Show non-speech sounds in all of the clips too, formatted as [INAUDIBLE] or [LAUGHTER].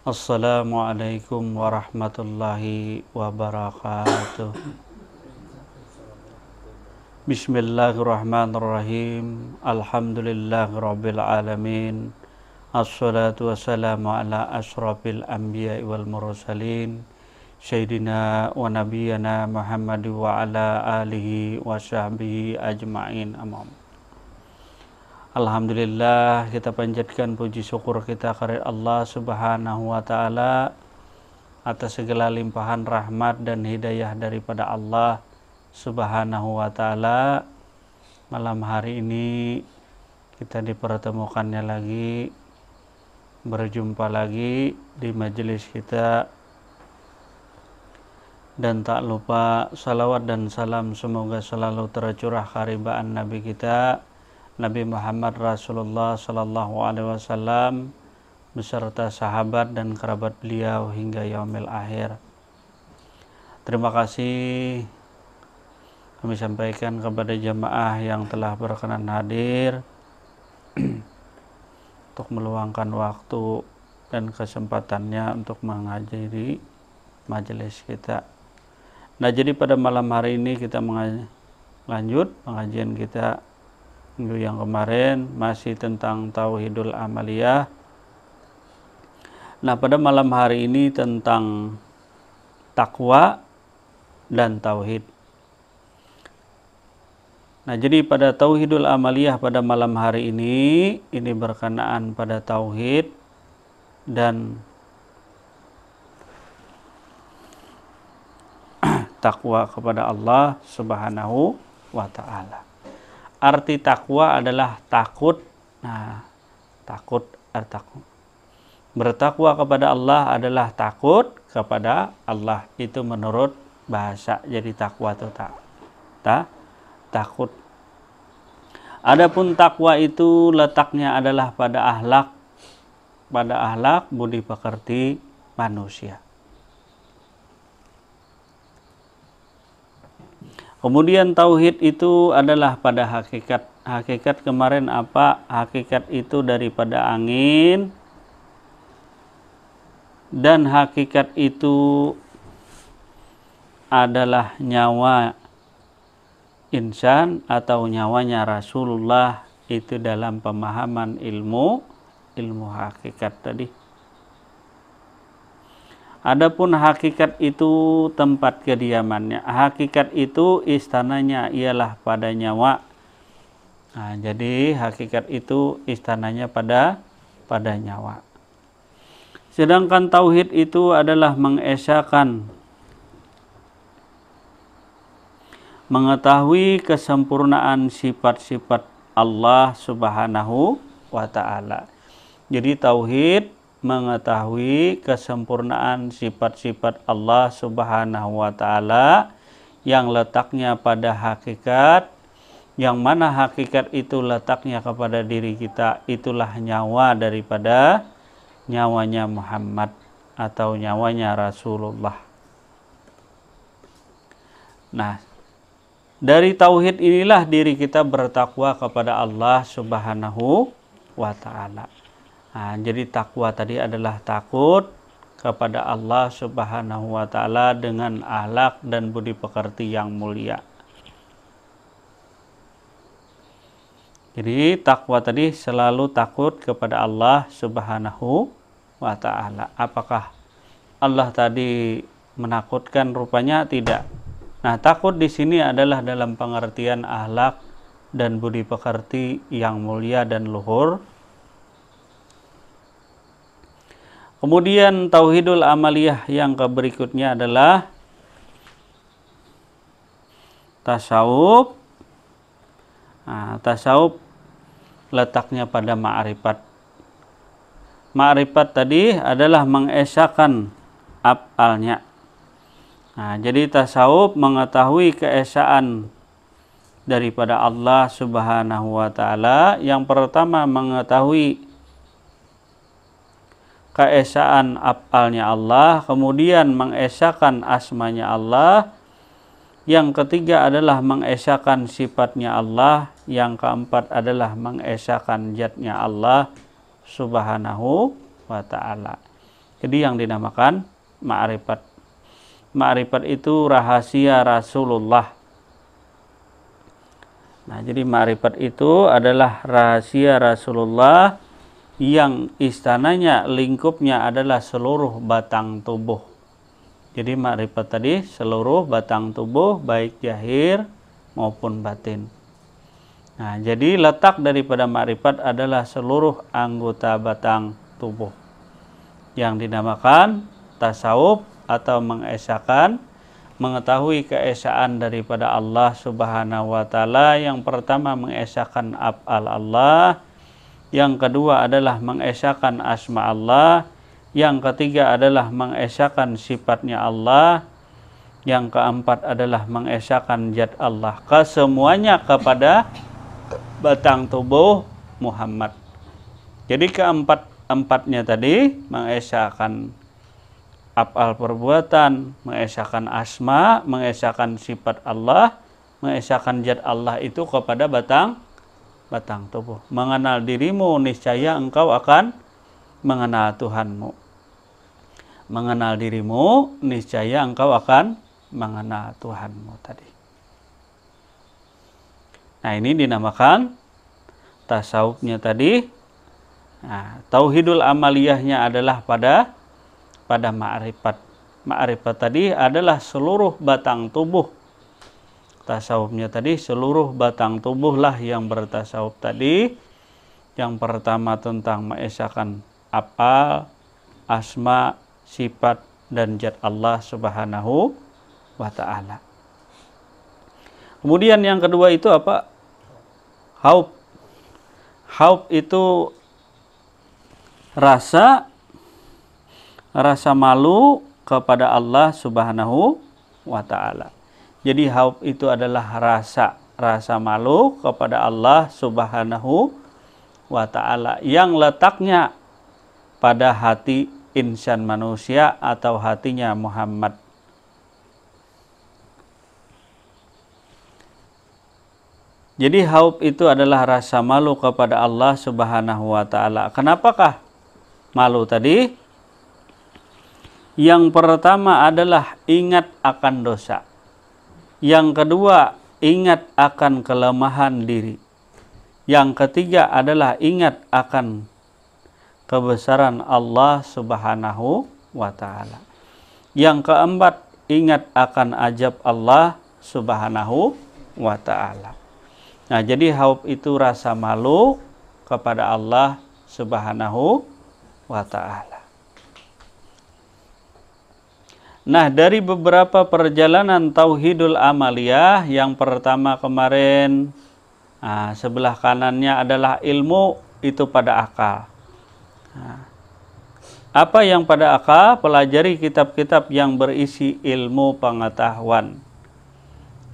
Assalamualaikum warahmatullahi wabarakatuh Bismillahirrahmanirrahim Alhamdulillah Rabbil Alamin Assalatu wassalamu ala asrafil anbiya wal mursalin Sayyidina wa nabiyyana Muhammad wa ala alihi wa sahbihi ajma'in amam Alhamdulillah kita panjatkan puji syukur kita kepada Allah Subhanahu wa taala atas segala limpahan rahmat dan hidayah daripada Allah Subhanahu wa taala. Malam hari ini kita dipertemukannya lagi berjumpa lagi di majelis kita dan tak lupa salawat dan salam semoga selalu tercurah karibaan Nabi kita Nabi Muhammad Rasulullah Sallallahu Alaihi Wasallam beserta sahabat dan kerabat beliau hingga yaumil akhir. Terima kasih kami sampaikan kepada jemaah yang telah berkenan hadir [CLEARS THROAT] untuk meluangkan waktu dan kesempatannya untuk mengajari majelis kita. Nah, jadi pada malam hari ini kita lanjut pengajian kita minggu yang kemarin masih tentang tauhidul amaliyah. Nah, pada malam hari ini tentang takwa dan tauhid. Nah, jadi pada tauhidul amaliyah pada malam hari ini ini berkenaan pada tauhid dan [CLEARS THROAT] takwa kepada Allah Subhanahu wa taala arti takwa adalah takut. Nah, takut er, takut. Bertakwa kepada Allah adalah takut kepada Allah. Itu menurut bahasa. Jadi takwa itu tak tak takut. Adapun takwa itu letaknya adalah pada ahlak, pada ahlak budi pekerti manusia. Kemudian tauhid itu adalah pada hakikat. Hakikat kemarin apa? Hakikat itu daripada angin dan hakikat itu adalah nyawa insan atau nyawanya Rasulullah itu dalam pemahaman ilmu ilmu hakikat tadi. Adapun hakikat itu tempat kediamannya. Hakikat itu istananya ialah pada nyawa. Nah, jadi hakikat itu istananya pada pada nyawa. Sedangkan tauhid itu adalah mengesahkan mengetahui kesempurnaan sifat-sifat Allah Subhanahu wa taala. Jadi tauhid mengetahui kesempurnaan sifat-sifat Allah Subhanahu wa taala yang letaknya pada hakikat yang mana hakikat itu letaknya kepada diri kita itulah nyawa daripada nyawanya Muhammad atau nyawanya Rasulullah. Nah, dari tauhid inilah diri kita bertakwa kepada Allah Subhanahu wa taala. Nah, jadi takwa tadi adalah takut kepada Allah Subhanahu wa taala dengan ahlak dan budi pekerti yang mulia. Jadi takwa tadi selalu takut kepada Allah Subhanahu wa taala. Apakah Allah tadi menakutkan rupanya tidak. Nah, takut di sini adalah dalam pengertian ahlak dan budi pekerti yang mulia dan luhur Kemudian tauhidul amaliyah yang berikutnya adalah tasawuf. Nah, tasawuf letaknya pada ma'rifat. Ma'rifat tadi adalah mengesakan afalnya. Nah, jadi tasawuf mengetahui keesaan daripada Allah Subhanahu wa taala. Yang pertama mengetahui keesaan apalnya Allah, kemudian mengesakan asmanya Allah, yang ketiga adalah mengesakan sifatnya Allah, yang keempat adalah mengesakan zatnya Allah subhanahu wa ta'ala. Jadi yang dinamakan ma'rifat. Ma'rifat itu rahasia Rasulullah. Nah, jadi ma'rifat itu adalah rahasia Rasulullah yang istananya lingkupnya adalah seluruh batang tubuh. Jadi makrifat tadi seluruh batang tubuh baik jahir maupun batin. Nah, jadi letak daripada makrifat adalah seluruh anggota batang tubuh yang dinamakan tasawuf atau mengesahkan mengetahui keesaan daripada Allah Subhanahu wa taala yang pertama mengesahkan af'al Allah yang kedua adalah mengesahkan asma Allah, yang ketiga adalah mengesahkan sifatnya Allah, yang keempat adalah mengesahkan jad Allah. Kesemuanya kepada batang tubuh Muhammad. Jadi keempat empatnya tadi mengesahkan apal perbuatan, mengesahkan asma, mengesahkan sifat Allah, mengesahkan jad Allah itu kepada batang batang tubuh. Mengenal dirimu, niscaya engkau akan mengenal Tuhanmu. Mengenal dirimu, niscaya engkau akan mengenal Tuhanmu tadi. Nah ini dinamakan tasawufnya tadi. Nah, tauhidul amaliyahnya adalah pada pada ma'rifat. Ma'rifat tadi adalah seluruh batang tubuh tasawufnya tadi seluruh batang tubuhlah yang bertasawuf tadi yang pertama tentang mengesahkan apa asma sifat dan jad Allah Subhanahu wa taala. Kemudian yang kedua itu apa? Haub. Haub itu rasa rasa malu kepada Allah Subhanahu wa taala. Jadi haub itu adalah rasa, rasa malu kepada Allah Subhanahu wa taala yang letaknya pada hati insan manusia atau hatinya Muhammad. Jadi haub itu adalah rasa malu kepada Allah Subhanahu wa taala. Kenapakah malu tadi? Yang pertama adalah ingat akan dosa. Yang kedua, ingat akan kelemahan diri. Yang ketiga adalah ingat akan kebesaran Allah Subhanahu wa taala. Yang keempat, ingat akan ajab Allah Subhanahu wa taala. Nah, jadi haup itu rasa malu kepada Allah Subhanahu wa taala. Nah, dari beberapa perjalanan Tauhidul Amaliyah, yang pertama kemarin nah, sebelah kanannya adalah ilmu itu pada akal. Nah, apa yang pada akal? Pelajari kitab-kitab yang berisi ilmu pengetahuan.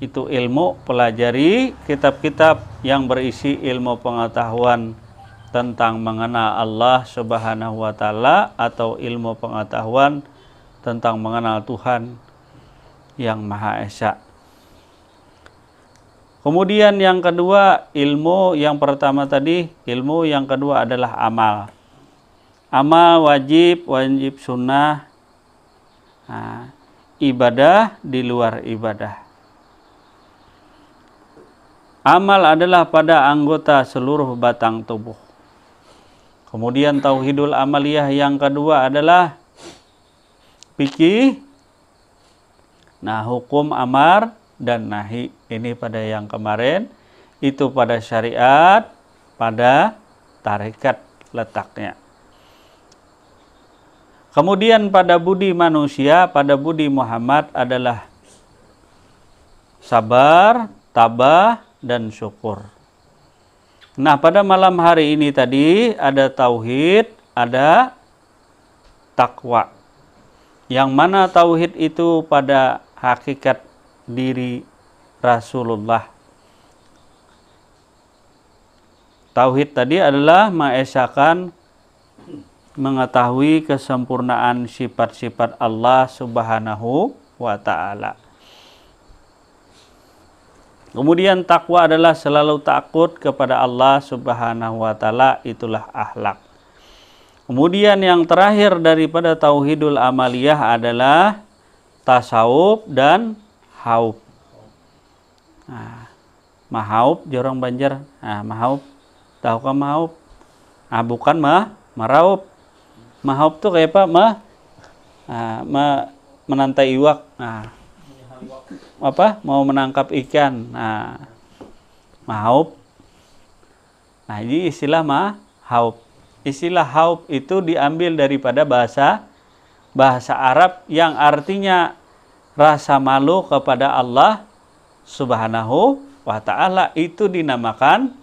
Itu ilmu, pelajari kitab-kitab yang berisi ilmu pengetahuan tentang mengenal Allah Subhanahu wa taala atau ilmu pengetahuan tentang mengenal Tuhan yang Maha Esa. Kemudian yang kedua, ilmu yang pertama tadi, ilmu yang kedua adalah amal. Amal wajib, wajib sunnah, nah, ibadah di luar ibadah. Amal adalah pada anggota seluruh batang tubuh. Kemudian tauhidul amaliyah yang kedua adalah fikih, nah hukum amar dan nahi ini pada yang kemarin, itu pada syariat, pada tarikat letaknya. Kemudian pada budi manusia, pada budi Muhammad adalah sabar, tabah, dan syukur. Nah, pada malam hari ini tadi ada tauhid, ada takwa yang mana tauhid itu pada hakikat diri Rasulullah. Tauhid tadi adalah mengesahkan mengetahui kesempurnaan sifat-sifat Allah Subhanahu wa taala. Kemudian takwa adalah selalu takut kepada Allah Subhanahu wa taala itulah akhlak. Kemudian yang terakhir daripada tauhidul amaliyah adalah tasawuf dan haub. Nah, mahaub jorong banjar. Nah, mahaub tahu kan mahaub? Nah, bukan mah maraub. Mahaub tuh kayak apa? Mah nah, ma menantai iwak. Nah, apa? Mau menangkap ikan. Nah, mahaub. Nah, ini istilah mah haub istilah haub itu diambil daripada bahasa bahasa Arab yang artinya rasa malu kepada Allah Subhanahu wa taala itu dinamakan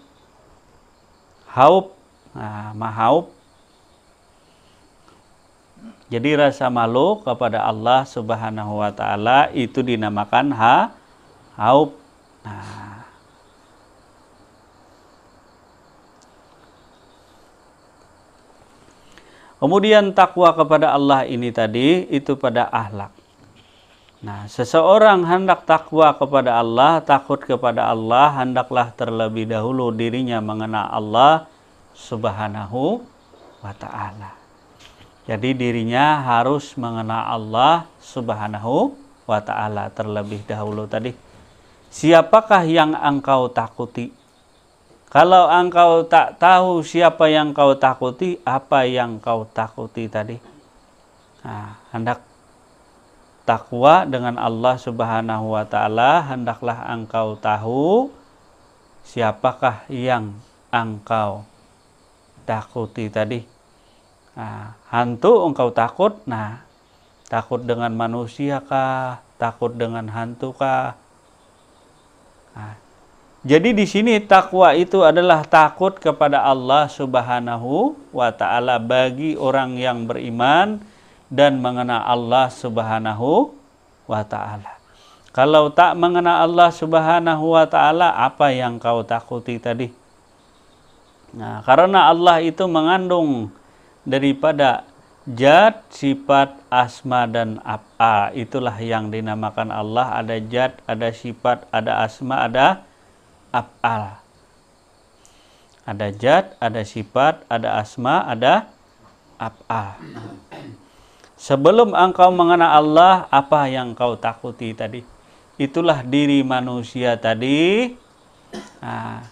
haub. Nah, mahaub. Jadi rasa malu kepada Allah Subhanahu wa taala itu dinamakan ha haub. Nah, Kemudian takwa kepada Allah ini tadi itu pada ahlak. Nah, seseorang hendak takwa kepada Allah, takut kepada Allah, hendaklah terlebih dahulu dirinya mengenal Allah Subhanahu wa taala. Jadi dirinya harus mengenal Allah Subhanahu wa taala terlebih dahulu tadi. Siapakah yang engkau takuti? Kalau engkau tak tahu siapa yang kau takuti, apa yang kau takuti tadi? Nah, hendak takwa dengan Allah Subhanahu wa taala, hendaklah engkau tahu siapakah yang engkau takuti tadi. Nah, hantu engkau takut, nah takut dengan manusia kah, takut dengan hantu kah? Nah, jadi di sini takwa itu adalah takut kepada Allah Subhanahu wa taala bagi orang yang beriman dan mengenal Allah Subhanahu wa taala. Kalau tak mengenal Allah Subhanahu wa taala, apa yang kau takuti tadi? Nah, karena Allah itu mengandung daripada Jad, sifat, asma, dan apa Itulah yang dinamakan Allah. Ada jad, ada sifat, ada asma, ada af'al. Ada jad, ada sifat, ada asma, ada af'al. Sebelum engkau mengenal Allah, apa yang kau takuti tadi? Itulah diri manusia tadi. Nah,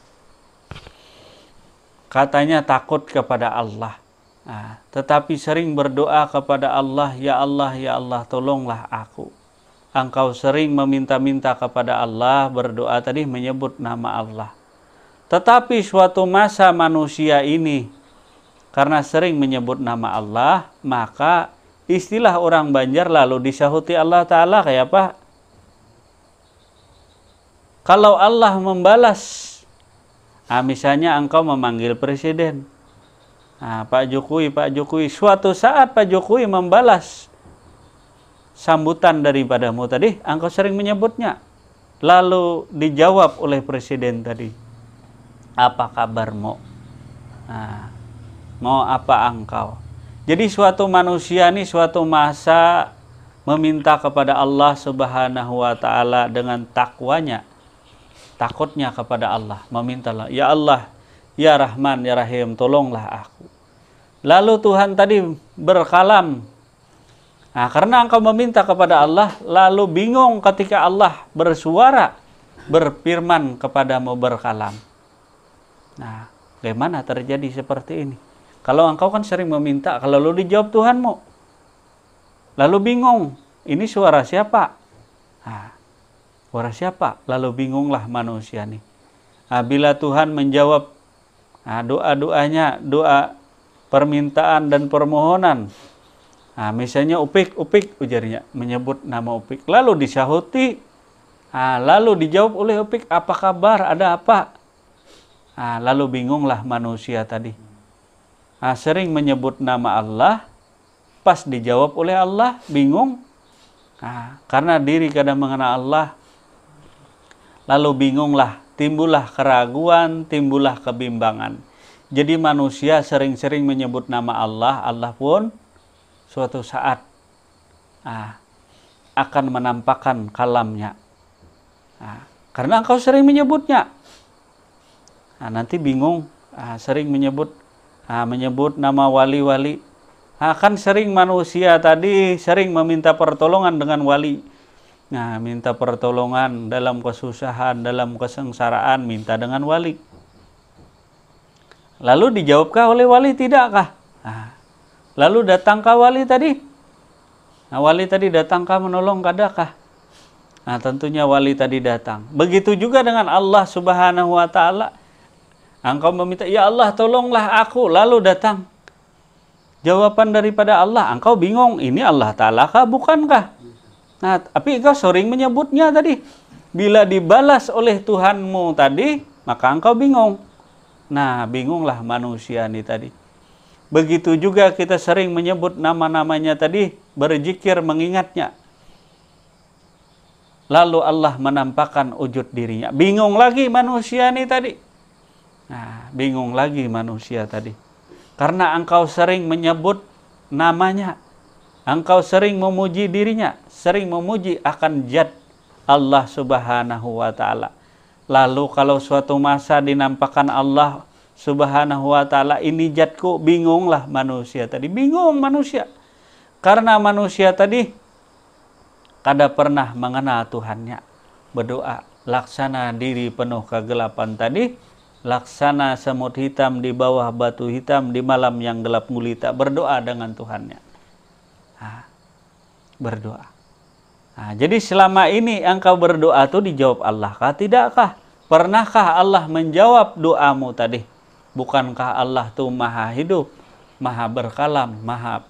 katanya takut kepada Allah. Nah, tetapi sering berdoa kepada Allah, Ya Allah, Ya Allah, tolonglah aku engkau sering meminta-minta kepada Allah, berdoa tadi menyebut nama Allah. Tetapi suatu masa manusia ini karena sering menyebut nama Allah, maka istilah orang Banjar lalu disahuti Allah Ta'ala kayak apa? Kalau Allah membalas, nah misalnya engkau memanggil presiden, nah, Pak Jokowi, Pak Jokowi, suatu saat Pak Jokowi membalas, sambutan daripadamu tadi, engkau sering menyebutnya. Lalu dijawab oleh presiden tadi, apa kabarmu? Nah, mau apa engkau? Jadi suatu manusia ini suatu masa meminta kepada Allah Subhanahu wa taala dengan takwanya, takutnya kepada Allah, meminta memintalah, "Ya Allah, ya Rahman, ya Rahim, tolonglah aku." Lalu Tuhan tadi berkalam Nah, karena engkau meminta kepada Allah, lalu bingung ketika Allah bersuara, berfirman kepadamu berkalam. Nah, bagaimana terjadi seperti ini? Kalau engkau kan sering meminta, kalau lu dijawab Tuhanmu. Lalu bingung, ini suara siapa? Nah, suara siapa? Lalu bingunglah manusia nih. Nah, bila Tuhan menjawab nah, doa-doanya, doa permintaan dan permohonan, Nah, misalnya Upik, Upik ujarnya menyebut nama Upik. Lalu disahuti Nah, lalu dijawab oleh Upik, apa kabar? Ada apa? Nah, lalu bingunglah manusia tadi. Nah, sering menyebut nama Allah, pas dijawab oleh Allah, bingung. Nah, karena diri kadang mengenal Allah, lalu bingunglah, timbullah keraguan, timbullah kebimbangan. Jadi manusia sering-sering menyebut nama Allah, Allah pun suatu saat ah, akan menampakkan kalamnya. Ah, karena engkau sering menyebutnya. Ah, nanti bingung ah, sering menyebut ah, menyebut nama wali-wali. akan ah, sering manusia tadi sering meminta pertolongan dengan wali. Nah, minta pertolongan dalam kesusahan, dalam kesengsaraan, minta dengan wali. Lalu dijawabkah oleh wali tidakkah? Nah, Lalu datangkah wali tadi? Nah, wali tadi datangkah menolong kadakah? Nah, tentunya wali tadi datang. Begitu juga dengan Allah Subhanahu wa taala. Engkau meminta, "Ya Allah, tolonglah aku." Lalu datang jawaban daripada Allah. Engkau bingung, ini Allah taala kah bukankah? Nah, tapi engkau sering menyebutnya tadi. Bila dibalas oleh Tuhanmu tadi, maka engkau bingung. Nah, bingunglah manusia ini tadi. Begitu juga kita sering menyebut nama-namanya tadi, berzikir mengingatnya. Lalu Allah menampakkan wujud dirinya. Bingung lagi manusia ini tadi. Nah, bingung lagi manusia tadi. Karena engkau sering menyebut namanya. Engkau sering memuji dirinya, sering memuji akan jad Allah Subhanahu wa taala. Lalu kalau suatu masa dinampakkan Allah subhanahu wa ta'ala ini jatku bingunglah manusia tadi bingung manusia karena manusia tadi kada pernah mengenal Tuhannya berdoa laksana diri penuh kegelapan tadi laksana semut hitam di bawah batu hitam di malam yang gelap gulita berdoa dengan Tuhannya nah, berdoa nah, jadi selama ini engkau berdoa tuh dijawab Allah kah tidakkah pernahkah Allah menjawab doamu tadi Bukankah Allah itu maha hidup, maha berkalam, maha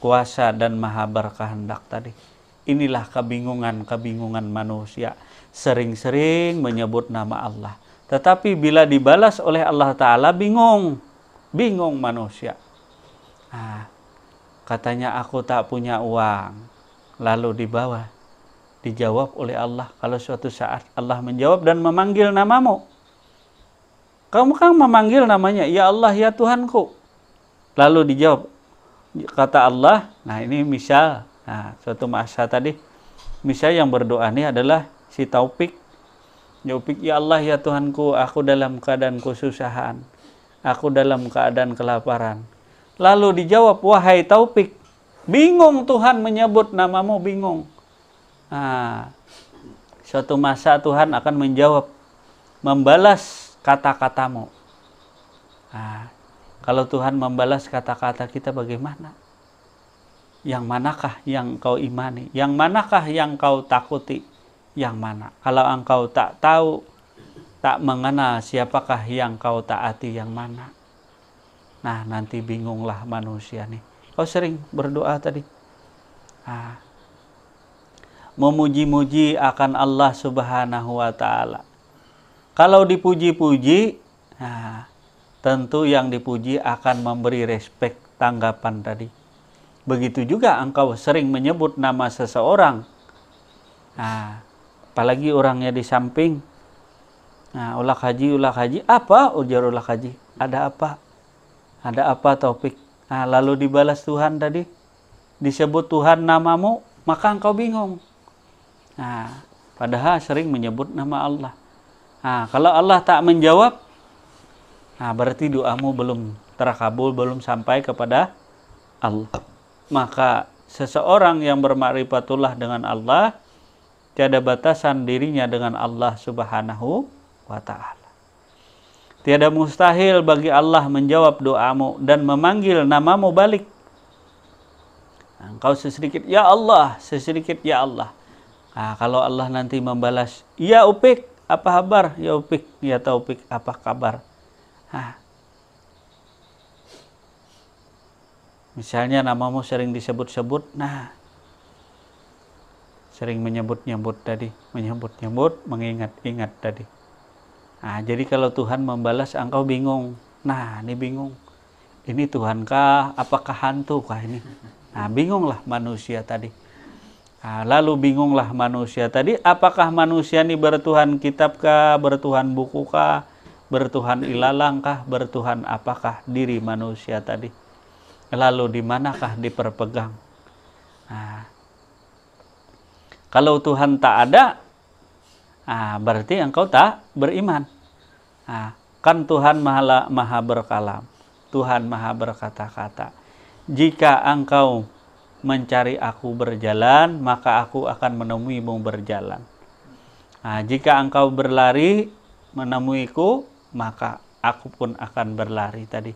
kuasa dan maha berkehendak tadi. Inilah kebingungan-kebingungan manusia. Sering-sering menyebut nama Allah. Tetapi bila dibalas oleh Allah Ta'ala bingung. Bingung manusia. Nah, katanya aku tak punya uang. Lalu dibawa. Dijawab oleh Allah. Kalau suatu saat Allah menjawab dan memanggil namamu kamu kan memanggil namanya, ya Allah ya Tuhanku. Lalu dijawab, kata Allah, nah ini misal, nah suatu masa tadi, misal yang berdoa ini adalah si Taufik. Taufik, ya Allah ya Tuhanku, aku dalam keadaan kesusahan, aku dalam keadaan kelaparan. Lalu dijawab, wahai Taufik, bingung Tuhan menyebut namamu bingung. Nah, suatu masa Tuhan akan menjawab, membalas kata-katamu. Nah, kalau Tuhan membalas kata-kata kita bagaimana? Yang manakah yang kau imani? Yang manakah yang kau takuti? Yang mana? Kalau engkau tak tahu, tak mengenal siapakah yang kau taati yang mana? Nah, nanti bingunglah manusia nih. Kau sering berdoa tadi. Nah, memuji-muji akan Allah Subhanahu wa taala kalau dipuji-puji, nah, tentu yang dipuji akan memberi respek tanggapan tadi. Begitu juga engkau sering menyebut nama seseorang, nah, apalagi orangnya di samping. Nah, ulah haji, ulah haji, apa ujar ulah haji? Ada apa? Ada apa topik? Nah, lalu dibalas Tuhan tadi, disebut Tuhan namamu, maka engkau bingung. Nah, padahal sering menyebut nama Allah. Nah, kalau Allah tak menjawab, nah berarti doamu belum terkabul, belum sampai kepada Allah. Maka seseorang yang bermakrifatullah dengan Allah, tiada batasan dirinya dengan Allah Subhanahu wa taala. Tiada mustahil bagi Allah menjawab doamu dan memanggil namamu balik. engkau sesedikit ya Allah, sesedikit ya Allah. Nah, kalau Allah nanti membalas ya Upik, apa kabar ya Upik ya Taufik apa kabar Hah. misalnya namamu sering disebut-sebut nah sering menyebut-nyebut tadi menyebut-nyebut mengingat-ingat tadi nah jadi kalau Tuhan membalas engkau bingung nah ini bingung ini Tuhankah apakah hantu kah ini nah bingunglah manusia tadi Nah, lalu bingunglah manusia tadi, apakah manusia ini bertuhan kitabkah, bertuhan bukukah, bertuhan ilalangkah, bertuhan apakah diri manusia tadi? Lalu di manakah diperpegang? Nah, kalau Tuhan tak ada, nah, berarti engkau tak beriman. Nah, kan Tuhan maha, maha berkalam, Tuhan maha berkata-kata. Jika engkau mencari aku berjalan, maka aku akan menemuimu berjalan. Nah, jika engkau berlari menemuiku, maka aku pun akan berlari tadi.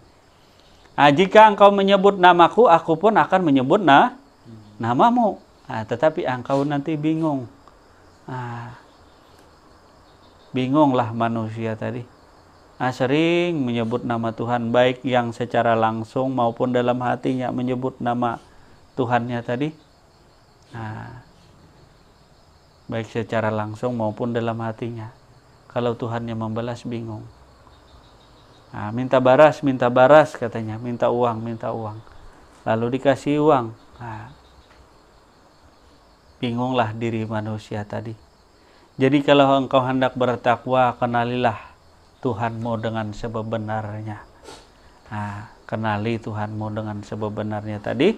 Nah, jika engkau menyebut namaku, aku pun akan menyebut nah, namamu. Nah, tetapi engkau nanti bingung. Nah, bingunglah manusia tadi. Nah, sering menyebut nama Tuhan baik yang secara langsung maupun dalam hatinya menyebut nama Tuhannya tadi? Nah, baik secara langsung maupun dalam hatinya. Kalau Tuhannya membalas bingung. Nah, minta baras, minta baras katanya, minta uang, minta uang. Lalu dikasih uang. Nah, bingunglah diri manusia tadi. Jadi kalau engkau hendak bertakwa, kenalilah Tuhanmu dengan sebenarnya. Nah, kenali Tuhanmu dengan sebenarnya tadi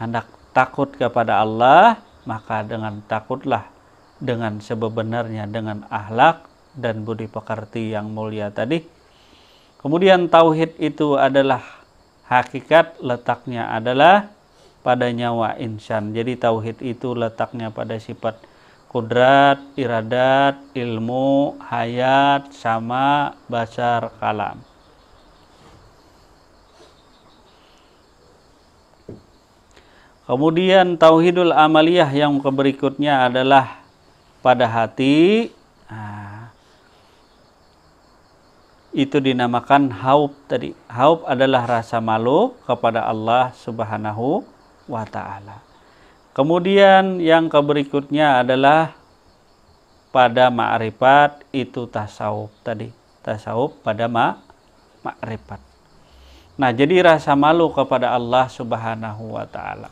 hendak takut kepada Allah maka dengan takutlah dengan sebenarnya dengan ahlak dan budi pekerti yang mulia tadi kemudian tauhid itu adalah hakikat letaknya adalah pada nyawa insan jadi tauhid itu letaknya pada sifat kudrat, iradat, ilmu, hayat, sama, basar, kalam Kemudian tauhidul amaliyah yang berikutnya adalah pada hati. Ah. itu dinamakan haub tadi. Haub adalah rasa malu kepada Allah Subhanahu wa taala. Kemudian yang berikutnya adalah pada ma'rifat itu tasawuf tadi. Tasawuf pada ma ma'rifat. Nah, jadi rasa malu kepada Allah Subhanahu wa taala.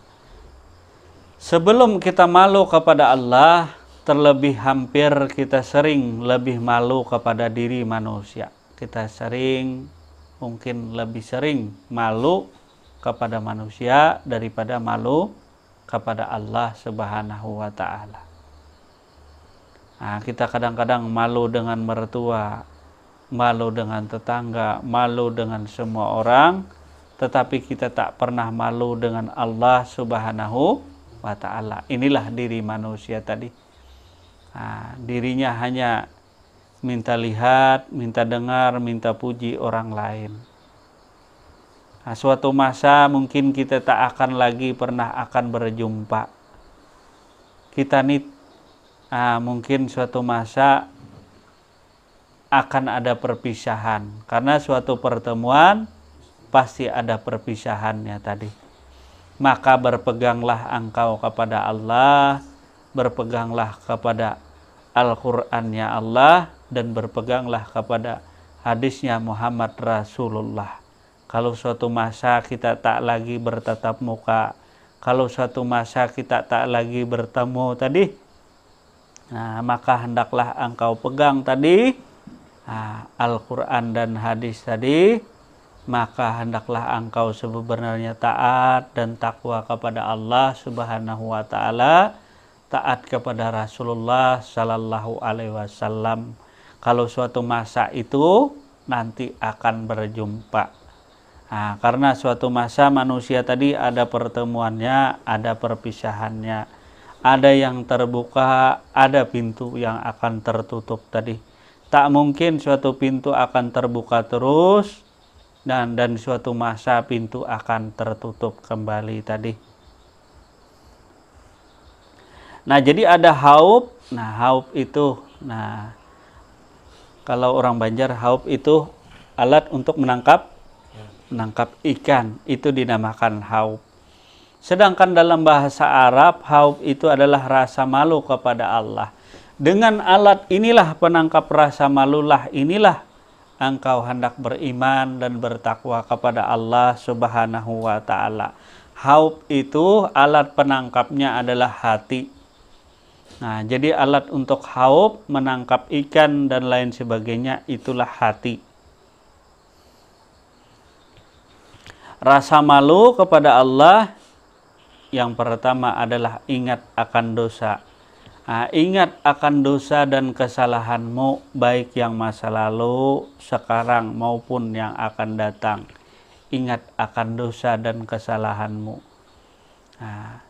Sebelum kita malu kepada Allah, terlebih hampir kita sering lebih malu kepada diri manusia. Kita sering, mungkin lebih sering malu kepada manusia daripada malu kepada Allah Subhanahu wa Ta'ala. Nah, kita kadang-kadang malu dengan mertua, malu dengan tetangga, malu dengan semua orang, tetapi kita tak pernah malu dengan Allah Subhanahu wa taala. Inilah diri manusia tadi. Nah, dirinya hanya minta lihat, minta dengar, minta puji orang lain. Nah, suatu masa mungkin kita tak akan lagi pernah akan berjumpa. Kita nih nah, mungkin suatu masa akan ada perpisahan karena suatu pertemuan pasti ada perpisahannya tadi maka berpeganglah engkau kepada Allah, berpeganglah kepada Al-Qur'annya Allah dan berpeganglah kepada hadisnya Muhammad Rasulullah. Kalau suatu masa kita tak lagi bertatap muka, kalau suatu masa kita tak lagi bertemu tadi, nah maka hendaklah engkau pegang tadi Nah, Al-Quran dan hadis tadi maka hendaklah engkau sebenarnya taat dan takwa kepada Allah Subhanahu wa taala, taat kepada Rasulullah sallallahu alaihi wasallam. Kalau suatu masa itu nanti akan berjumpa. Nah, karena suatu masa manusia tadi ada pertemuannya, ada perpisahannya. Ada yang terbuka, ada pintu yang akan tertutup tadi. Tak mungkin suatu pintu akan terbuka terus, dan dan suatu masa pintu akan tertutup kembali tadi. Nah, jadi ada haup. Nah, haup itu nah kalau orang Banjar haup itu alat untuk menangkap menangkap ikan itu dinamakan haup. Sedangkan dalam bahasa Arab haup itu adalah rasa malu kepada Allah. Dengan alat inilah penangkap rasa malulah inilah engkau hendak beriman dan bertakwa kepada Allah Subhanahu wa taala. Haup itu alat penangkapnya adalah hati. Nah, jadi alat untuk haup menangkap ikan dan lain sebagainya itulah hati. Rasa malu kepada Allah yang pertama adalah ingat akan dosa. Nah, ingat akan dosa dan kesalahanmu, baik yang masa lalu, sekarang, maupun yang akan datang. Ingat akan dosa dan kesalahanmu. Nah,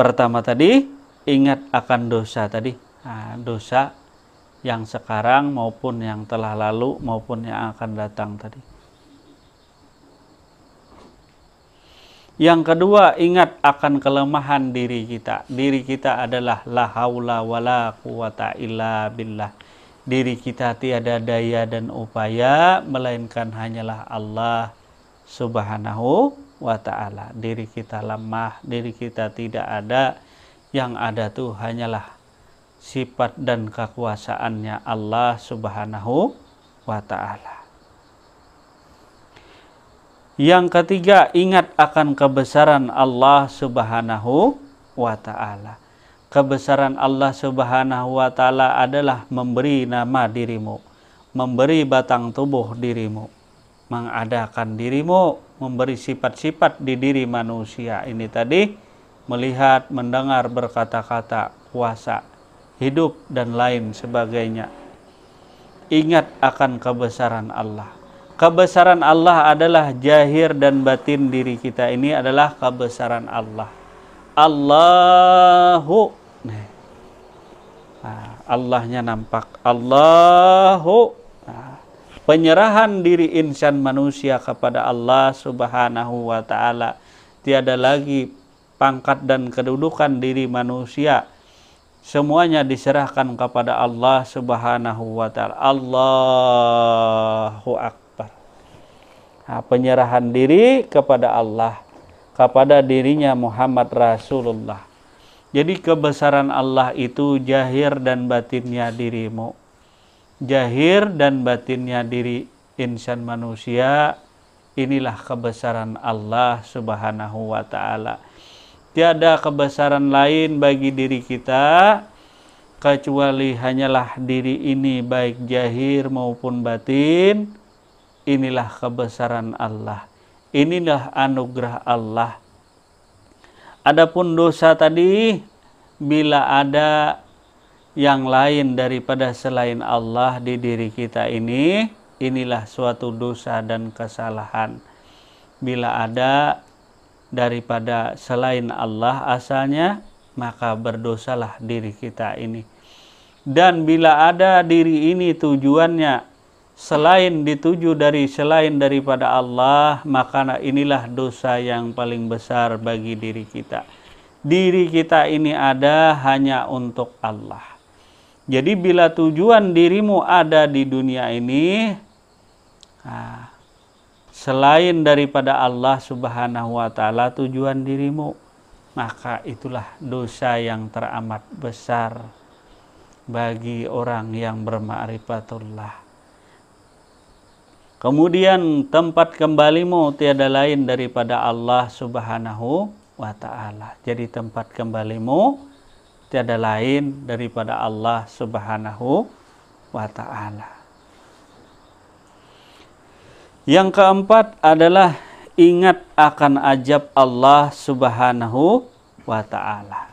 pertama tadi, ingat akan dosa tadi. Nah, dosa yang sekarang maupun yang telah lalu maupun yang akan datang tadi. Yang kedua, ingat akan kelemahan diri kita. Diri kita adalah la haula wala quwata illa billah. Diri kita tiada daya dan upaya melainkan hanyalah Allah Subhanahu wa taala. Diri kita lemah, diri kita tidak ada. Yang ada tuh hanyalah sifat dan kekuasaannya Allah Subhanahu wa taala. Yang ketiga, ingat akan kebesaran Allah Subhanahu wa taala. Kebesaran Allah Subhanahu wa taala adalah memberi nama dirimu, memberi batang tubuh dirimu, mengadakan dirimu, memberi sifat-sifat di diri manusia. Ini tadi melihat, mendengar, berkata-kata, puasa, hidup dan lain sebagainya. Ingat akan kebesaran Allah kebesaran Allah adalah jahir dan batin diri kita ini adalah kebesaran Allah. Allahu. Nah, Allahnya nampak. Allahu. Nah, penyerahan diri insan manusia kepada Allah Subhanahu wa taala. Tiada lagi pangkat dan kedudukan diri manusia semuanya diserahkan kepada Allah Subhanahu wa taala. Allahu akbar. Nah, penyerahan diri kepada Allah, kepada dirinya Muhammad Rasulullah. Jadi kebesaran Allah itu jahir dan batinnya dirimu. Jahir dan batinnya diri insan manusia inilah kebesaran Allah Subhanahu wa taala. Tiada kebesaran lain bagi diri kita kecuali hanyalah diri ini baik jahir maupun batin Inilah kebesaran Allah. Inilah anugerah Allah. Adapun dosa tadi bila ada yang lain daripada selain Allah di diri kita ini, inilah suatu dosa dan kesalahan. Bila ada daripada selain Allah asalnya, maka berdosalah diri kita ini. Dan bila ada diri ini tujuannya selain dituju dari selain daripada Allah maka inilah dosa yang paling besar bagi diri kita diri kita ini ada hanya untuk Allah jadi bila tujuan dirimu ada di dunia ini selain daripada Allah subhanahu wa ta'ala tujuan dirimu maka itulah dosa yang teramat besar bagi orang yang bermakrifatullah Kemudian tempat kembalimu tiada lain daripada Allah Subhanahu wa taala. Jadi tempat kembalimu tiada lain daripada Allah Subhanahu wa taala. Yang keempat adalah ingat akan ajab Allah Subhanahu wa taala.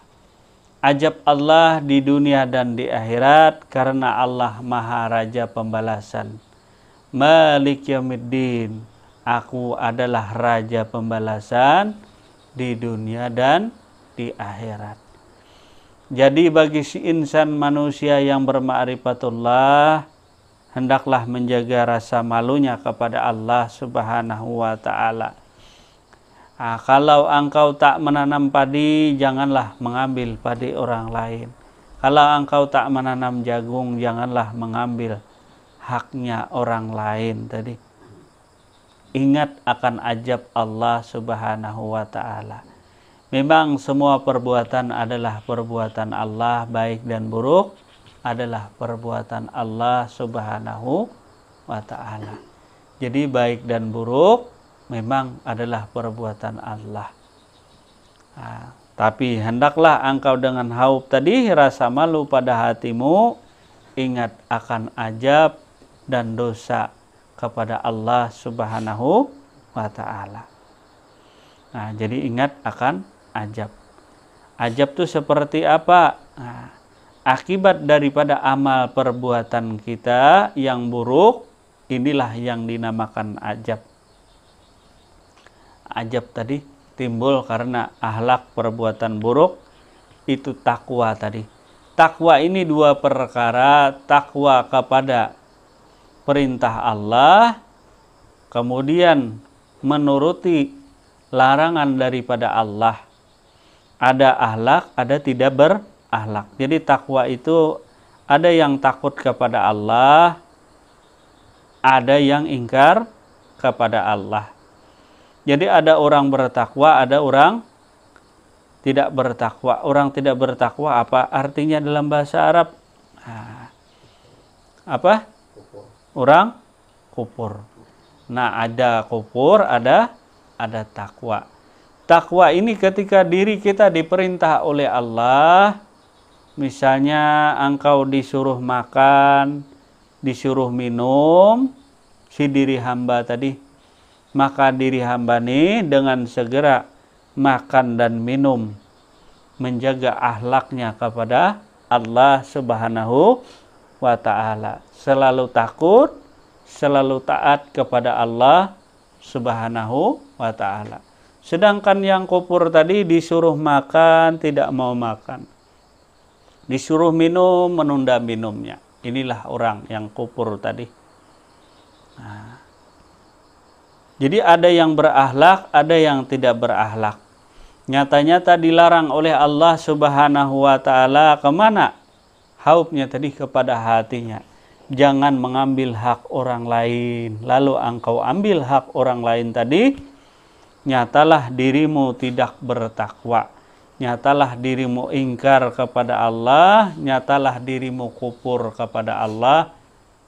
Ajab Allah di dunia dan di akhirat karena Allah Maha Raja pembalasan Malik Yamiddin aku adalah raja pembalasan di dunia dan di akhirat jadi bagi si insan manusia yang berma'rifatullah hendaklah menjaga rasa malunya kepada Allah Subhanahu wa taala. Nah, kalau engkau tak menanam padi, janganlah mengambil padi orang lain. Kalau engkau tak menanam jagung, janganlah mengambil haknya orang lain tadi. Ingat akan ajab Allah Subhanahu wa taala. Memang semua perbuatan adalah perbuatan Allah baik dan buruk adalah perbuatan Allah Subhanahu wa taala. Jadi baik dan buruk memang adalah perbuatan Allah. Nah, tapi hendaklah engkau dengan haup tadi rasa malu pada hatimu ingat akan ajab dan dosa kepada Allah Subhanahu wa taala. Nah, jadi ingat akan ajab. Ajab itu seperti apa? Nah, akibat daripada amal perbuatan kita yang buruk inilah yang dinamakan ajab. Ajab tadi timbul karena ahlak perbuatan buruk itu takwa tadi. Takwa ini dua perkara, takwa kepada perintah Allah, kemudian menuruti larangan daripada Allah. Ada ahlak, ada tidak berahlak. Jadi takwa itu ada yang takut kepada Allah, ada yang ingkar kepada Allah. Jadi ada orang bertakwa, ada orang tidak bertakwa. Orang tidak bertakwa apa artinya dalam bahasa Arab? Ah, apa? orang kufur. Nah, ada kufur, ada ada takwa. Takwa ini ketika diri kita diperintah oleh Allah, misalnya engkau disuruh makan, disuruh minum, si diri hamba tadi, maka diri hamba ini dengan segera makan dan minum, menjaga ahlaknya kepada Allah Subhanahu wa Ta'ala selalu takut, selalu taat kepada Allah Subhanahu wa taala. Sedangkan yang kufur tadi disuruh makan tidak mau makan. Disuruh minum menunda minumnya. Inilah orang yang kufur tadi. Nah. Jadi ada yang berakhlak, ada yang tidak berakhlak. Nyata-nyata dilarang oleh Allah Subhanahu wa taala kemana? Haupnya tadi kepada hatinya jangan mengambil hak orang lain. Lalu engkau ambil hak orang lain tadi, nyatalah dirimu tidak bertakwa. Nyatalah dirimu ingkar kepada Allah, nyatalah dirimu kufur kepada Allah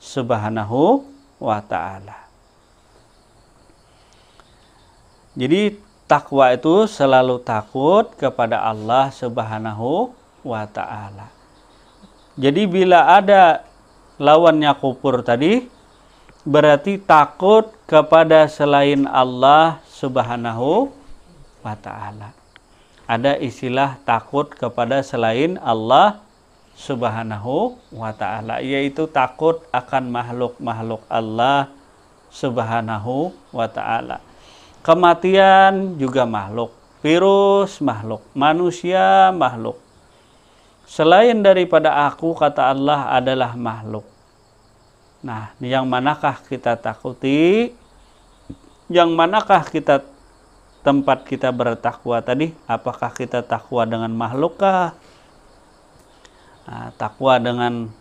Subhanahu wa taala. Jadi takwa itu selalu takut kepada Allah Subhanahu wa taala. Jadi bila ada lawannya kufur tadi berarti takut kepada selain Allah Subhanahu wa taala. Ada istilah takut kepada selain Allah Subhanahu wa taala yaitu takut akan makhluk-makhluk Allah Subhanahu wa taala. Kematian juga makhluk, virus makhluk, manusia makhluk. Selain daripada aku kata Allah adalah makhluk. Nah, yang manakah kita takuti? Yang manakah kita tempat kita bertakwa tadi? Apakah kita takwa dengan kah? Nah, takwa dengan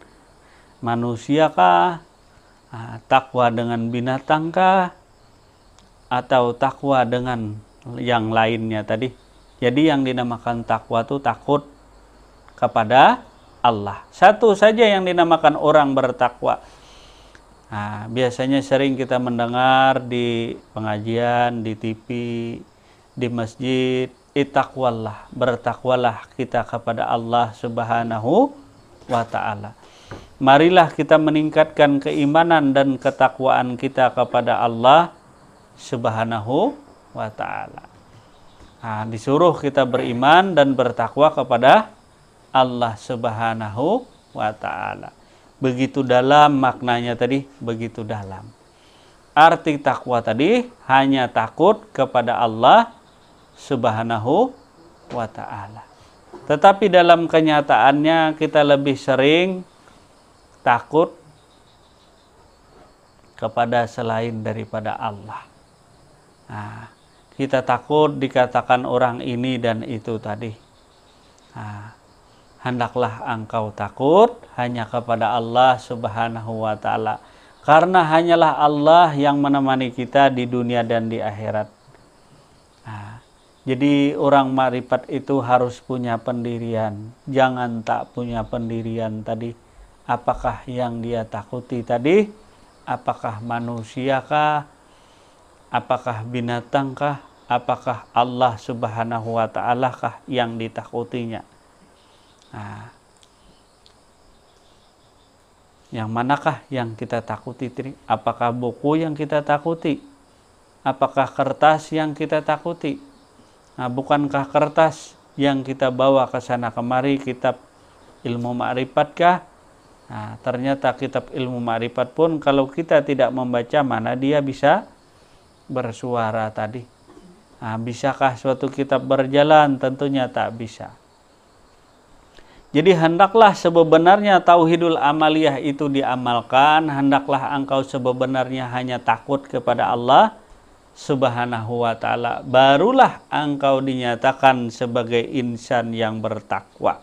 manusiakah? Nah, takwa dengan binatangkah? Atau takwa dengan yang lainnya tadi? Jadi yang dinamakan takwa itu takut kepada Allah. Satu saja yang dinamakan orang bertakwa Nah, biasanya sering kita mendengar di pengajian, di TV, di masjid, itakwallah, bertakwalah kita kepada Allah Subhanahu wa taala. Marilah kita meningkatkan keimanan dan ketakwaan kita kepada Allah Subhanahu wa taala. Nah, disuruh kita beriman dan bertakwa kepada Allah Subhanahu wa taala begitu dalam maknanya tadi begitu dalam. Arti takwa tadi hanya takut kepada Allah Subhanahu wa taala. Tetapi dalam kenyataannya kita lebih sering takut kepada selain daripada Allah. Nah, kita takut dikatakan orang ini dan itu tadi. Nah, hendaklah engkau takut hanya kepada Allah Subhanahu wa taala. Karena hanyalah Allah yang menemani kita di dunia dan di akhirat. Nah, jadi orang marifat itu harus punya pendirian. Jangan tak punya pendirian tadi. Apakah yang dia takuti tadi? Apakah manusiakah? Apakah binatangkah? Apakah Allah Subhanahu wa taala kah yang ditakutinya? Nah, yang manakah yang kita takuti? Apakah buku yang kita takuti? Apakah kertas yang kita takuti? Nah, bukankah kertas yang kita bawa ke sana kemari kitab ilmu ma'rifatkah? Nah, ternyata kitab ilmu ma'rifat pun kalau kita tidak membaca mana dia bisa bersuara tadi. Nah, bisakah suatu kitab berjalan? Tentunya tak bisa. Jadi hendaklah sebenarnya tauhidul amaliyah itu diamalkan, hendaklah engkau sebenarnya hanya takut kepada Allah Subhanahu wa taala. Barulah engkau dinyatakan sebagai insan yang bertakwa.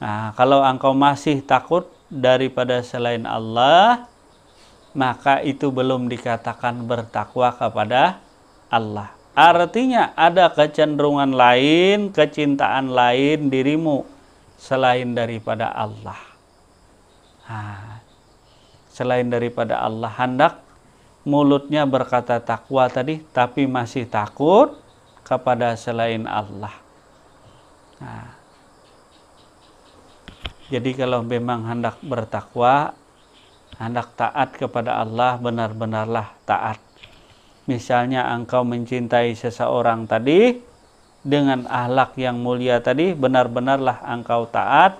Nah, kalau engkau masih takut daripada selain Allah, maka itu belum dikatakan bertakwa kepada Allah. Artinya ada kecenderungan lain, kecintaan lain dirimu selain daripada Allah. Nah, selain daripada Allah hendak mulutnya berkata takwa tadi tapi masih takut kepada selain Allah. Nah, jadi kalau memang hendak bertakwa, hendak taat kepada Allah, benar-benarlah taat Misalnya engkau mencintai seseorang tadi dengan ahlak yang mulia tadi, benar-benarlah engkau taat,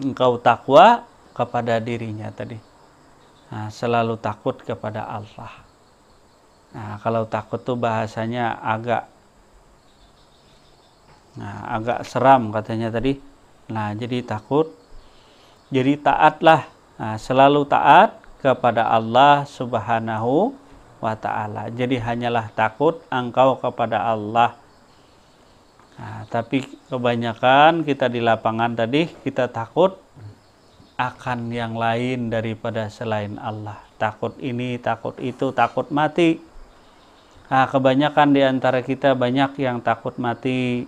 engkau takwa kepada dirinya tadi. Nah, selalu takut kepada Allah. Nah, kalau takut tuh bahasanya agak nah, agak seram katanya tadi. Nah, jadi takut. Jadi taatlah. Nah, selalu taat kepada Allah Subhanahu wa taala. Jadi hanyalah takut engkau kepada Allah. Nah, tapi kebanyakan kita di lapangan tadi kita takut akan yang lain daripada selain Allah. Takut ini, takut itu, takut mati. Nah, kebanyakan di antara kita banyak yang takut mati,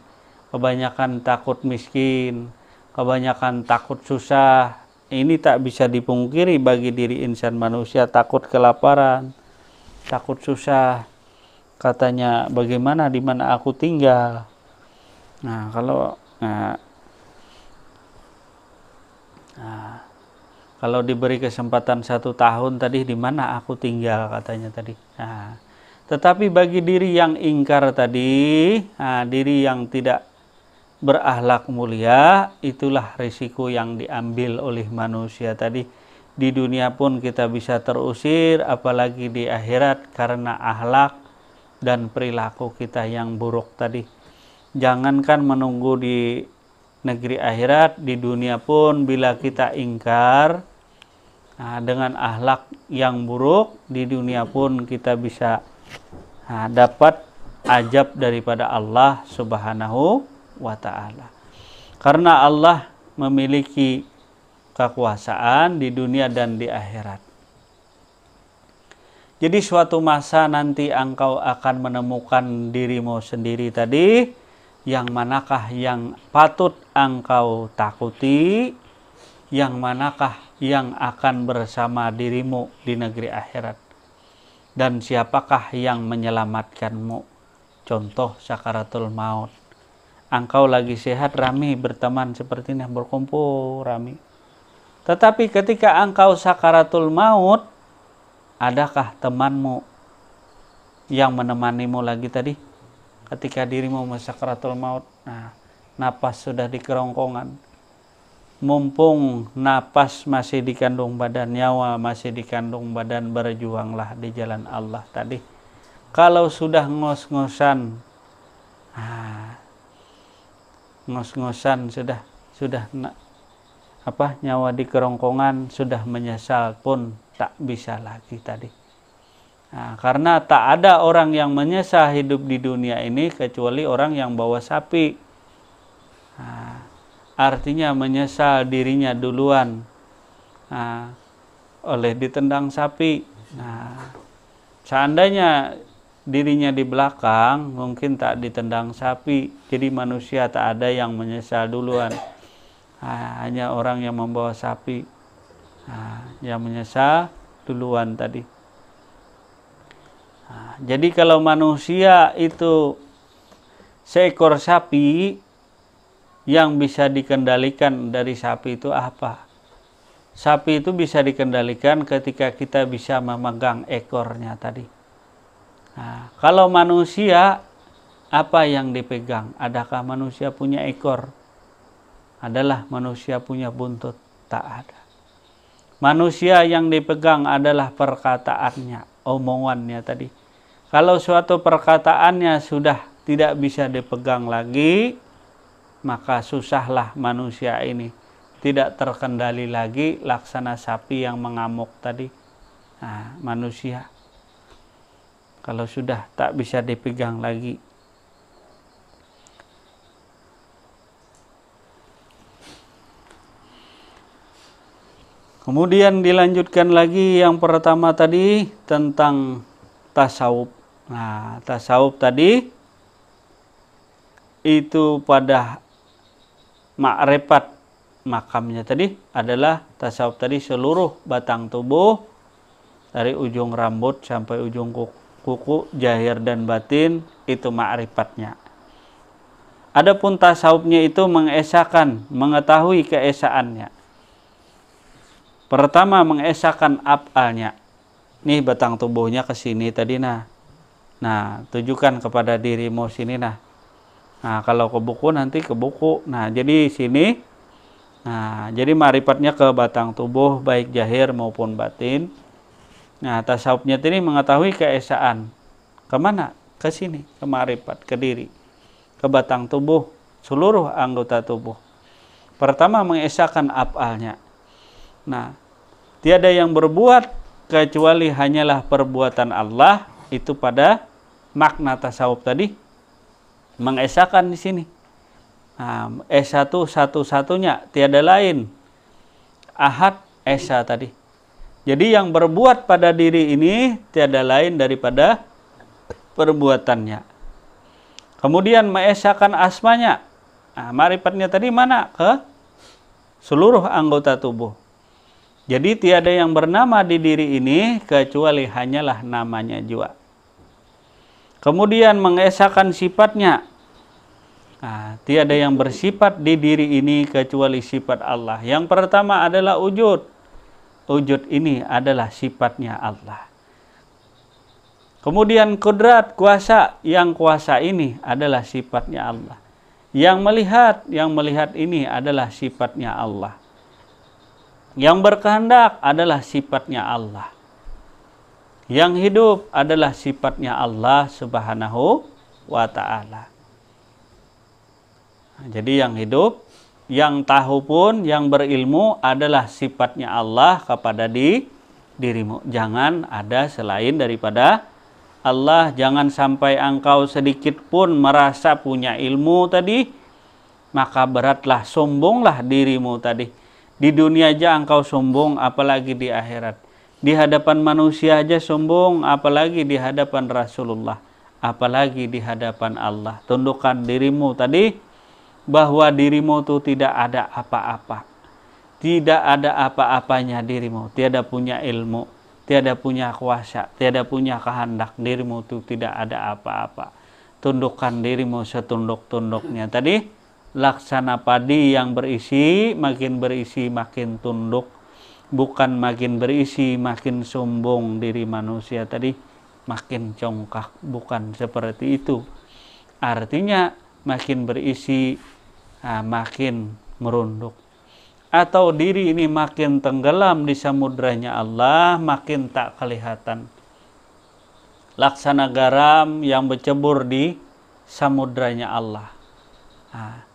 kebanyakan takut miskin, kebanyakan takut susah, ini tak bisa dipungkiri bagi diri insan manusia takut kelaparan, takut susah. Katanya bagaimana di mana aku tinggal. Nah, kalau nah, nah, kalau diberi kesempatan satu tahun tadi di mana aku tinggal katanya tadi. Nah, tetapi bagi diri yang ingkar tadi, nah, diri yang tidak berahlak mulia itulah risiko yang diambil oleh manusia tadi di dunia pun kita bisa terusir apalagi di akhirat karena ahlak dan perilaku kita yang buruk tadi jangankan menunggu di negeri akhirat di dunia pun bila kita ingkar nah, dengan ahlak yang buruk di dunia pun kita bisa nah, dapat ajab daripada Allah Subhanahu wa taala. Karena Allah memiliki kekuasaan di dunia dan di akhirat. Jadi suatu masa nanti engkau akan menemukan dirimu sendiri tadi yang manakah yang patut engkau takuti, yang manakah yang akan bersama dirimu di negeri akhirat dan siapakah yang menyelamatkanmu. Contoh sakaratul maut engkau lagi sehat rami berteman seperti ini berkumpul rami. tetapi ketika engkau sakaratul maut adakah temanmu yang menemanimu lagi tadi ketika dirimu sakaratul maut nah napas sudah di kerongkongan mumpung napas masih dikandung badan nyawa masih dikandung badan berjuanglah di jalan Allah tadi kalau sudah ngos-ngosan nah, ngos-ngosan sudah sudah apa nyawa di kerongkongan sudah menyesal pun tak bisa lagi tadi. Nah, karena tak ada orang yang menyesal hidup di dunia ini kecuali orang yang bawa sapi. Nah, artinya menyesal dirinya duluan nah, oleh ditendang sapi. Nah, seandainya dirinya di belakang mungkin tak ditendang sapi jadi manusia tak ada yang menyesal duluan hanya orang yang membawa sapi yang menyesal duluan tadi jadi kalau manusia itu seekor sapi yang bisa dikendalikan dari sapi itu apa sapi itu bisa dikendalikan ketika kita bisa memegang ekornya tadi Nah, kalau manusia apa yang dipegang? Adakah manusia punya ekor? Adalah manusia punya buntut? Tak ada. Manusia yang dipegang adalah perkataannya, omongannya tadi. Kalau suatu perkataannya sudah tidak bisa dipegang lagi, maka susahlah manusia ini. Tidak terkendali lagi laksana sapi yang mengamuk tadi. Nah, manusia kalau sudah tak bisa dipegang lagi. Kemudian dilanjutkan lagi yang pertama tadi tentang tasawuf. Nah, tasawuf tadi itu pada makrifat makamnya tadi adalah tasawuf tadi seluruh batang tubuh dari ujung rambut sampai ujung kuku kuku jahir dan batin itu ma'rifatnya. Adapun tasawufnya itu mengesahkan, mengetahui keesaannya. Pertama mengesahkan apalnya. Nih batang tubuhnya ke sini tadi nah. Nah, tunjukkan kepada dirimu sini nah. Nah, kalau ke buku nanti ke buku. Nah, jadi sini Nah, jadi marifatnya ke batang tubuh baik jahir maupun batin. Nah, tasawufnya ini mengetahui keesaan. Kemana? Ke sini, ke marifat, ke diri, ke batang tubuh, seluruh anggota tubuh. Pertama mengesahkan apalnya. Nah, tiada yang berbuat kecuali hanyalah perbuatan Allah itu pada makna tasawuf tadi mengesahkan di sini. Nah, esa satu-satunya, tiada lain. Ahad esa tadi. Jadi yang berbuat pada diri ini tiada lain daripada perbuatannya. Kemudian mengesahkan asmanya. Nah, marifatnya tadi mana? Ke seluruh anggota tubuh. Jadi tiada yang bernama di diri ini kecuali hanyalah namanya jua. Kemudian mengesahkan sifatnya. Nah, tiada yang bersifat di diri ini kecuali sifat Allah. Yang pertama adalah wujud wujud ini adalah sifatnya Allah. Kemudian kudrat kuasa yang kuasa ini adalah sifatnya Allah. Yang melihat, yang melihat ini adalah sifatnya Allah. Yang berkehendak adalah sifatnya Allah. Yang hidup adalah sifatnya Allah Subhanahu wa taala. Jadi yang hidup yang tahu pun, yang berilmu adalah sifatnya Allah kepada di dirimu. Jangan ada selain daripada Allah. Jangan sampai engkau sedikit pun merasa punya ilmu tadi, maka beratlah, sombonglah dirimu tadi. Di dunia aja engkau sombong, apalagi di akhirat. Di hadapan manusia aja sombong, apalagi di hadapan Rasulullah, apalagi di hadapan Allah. Tundukkan dirimu tadi bahwa dirimu itu tidak ada apa-apa. Tidak ada apa-apanya dirimu, tiada punya ilmu, tiada punya kuasa, tiada punya kehendak dirimu itu tidak ada apa-apa. Tundukkan dirimu setunduk-tunduknya. Tadi laksana padi yang berisi, makin berisi makin tunduk. Bukan makin berisi, makin sombong diri manusia tadi, makin congkak, bukan seperti itu. Artinya makin berisi nah, makin merunduk atau diri ini makin tenggelam di samudranya Allah makin tak kelihatan laksana garam yang bercebur di samudranya Allah nah,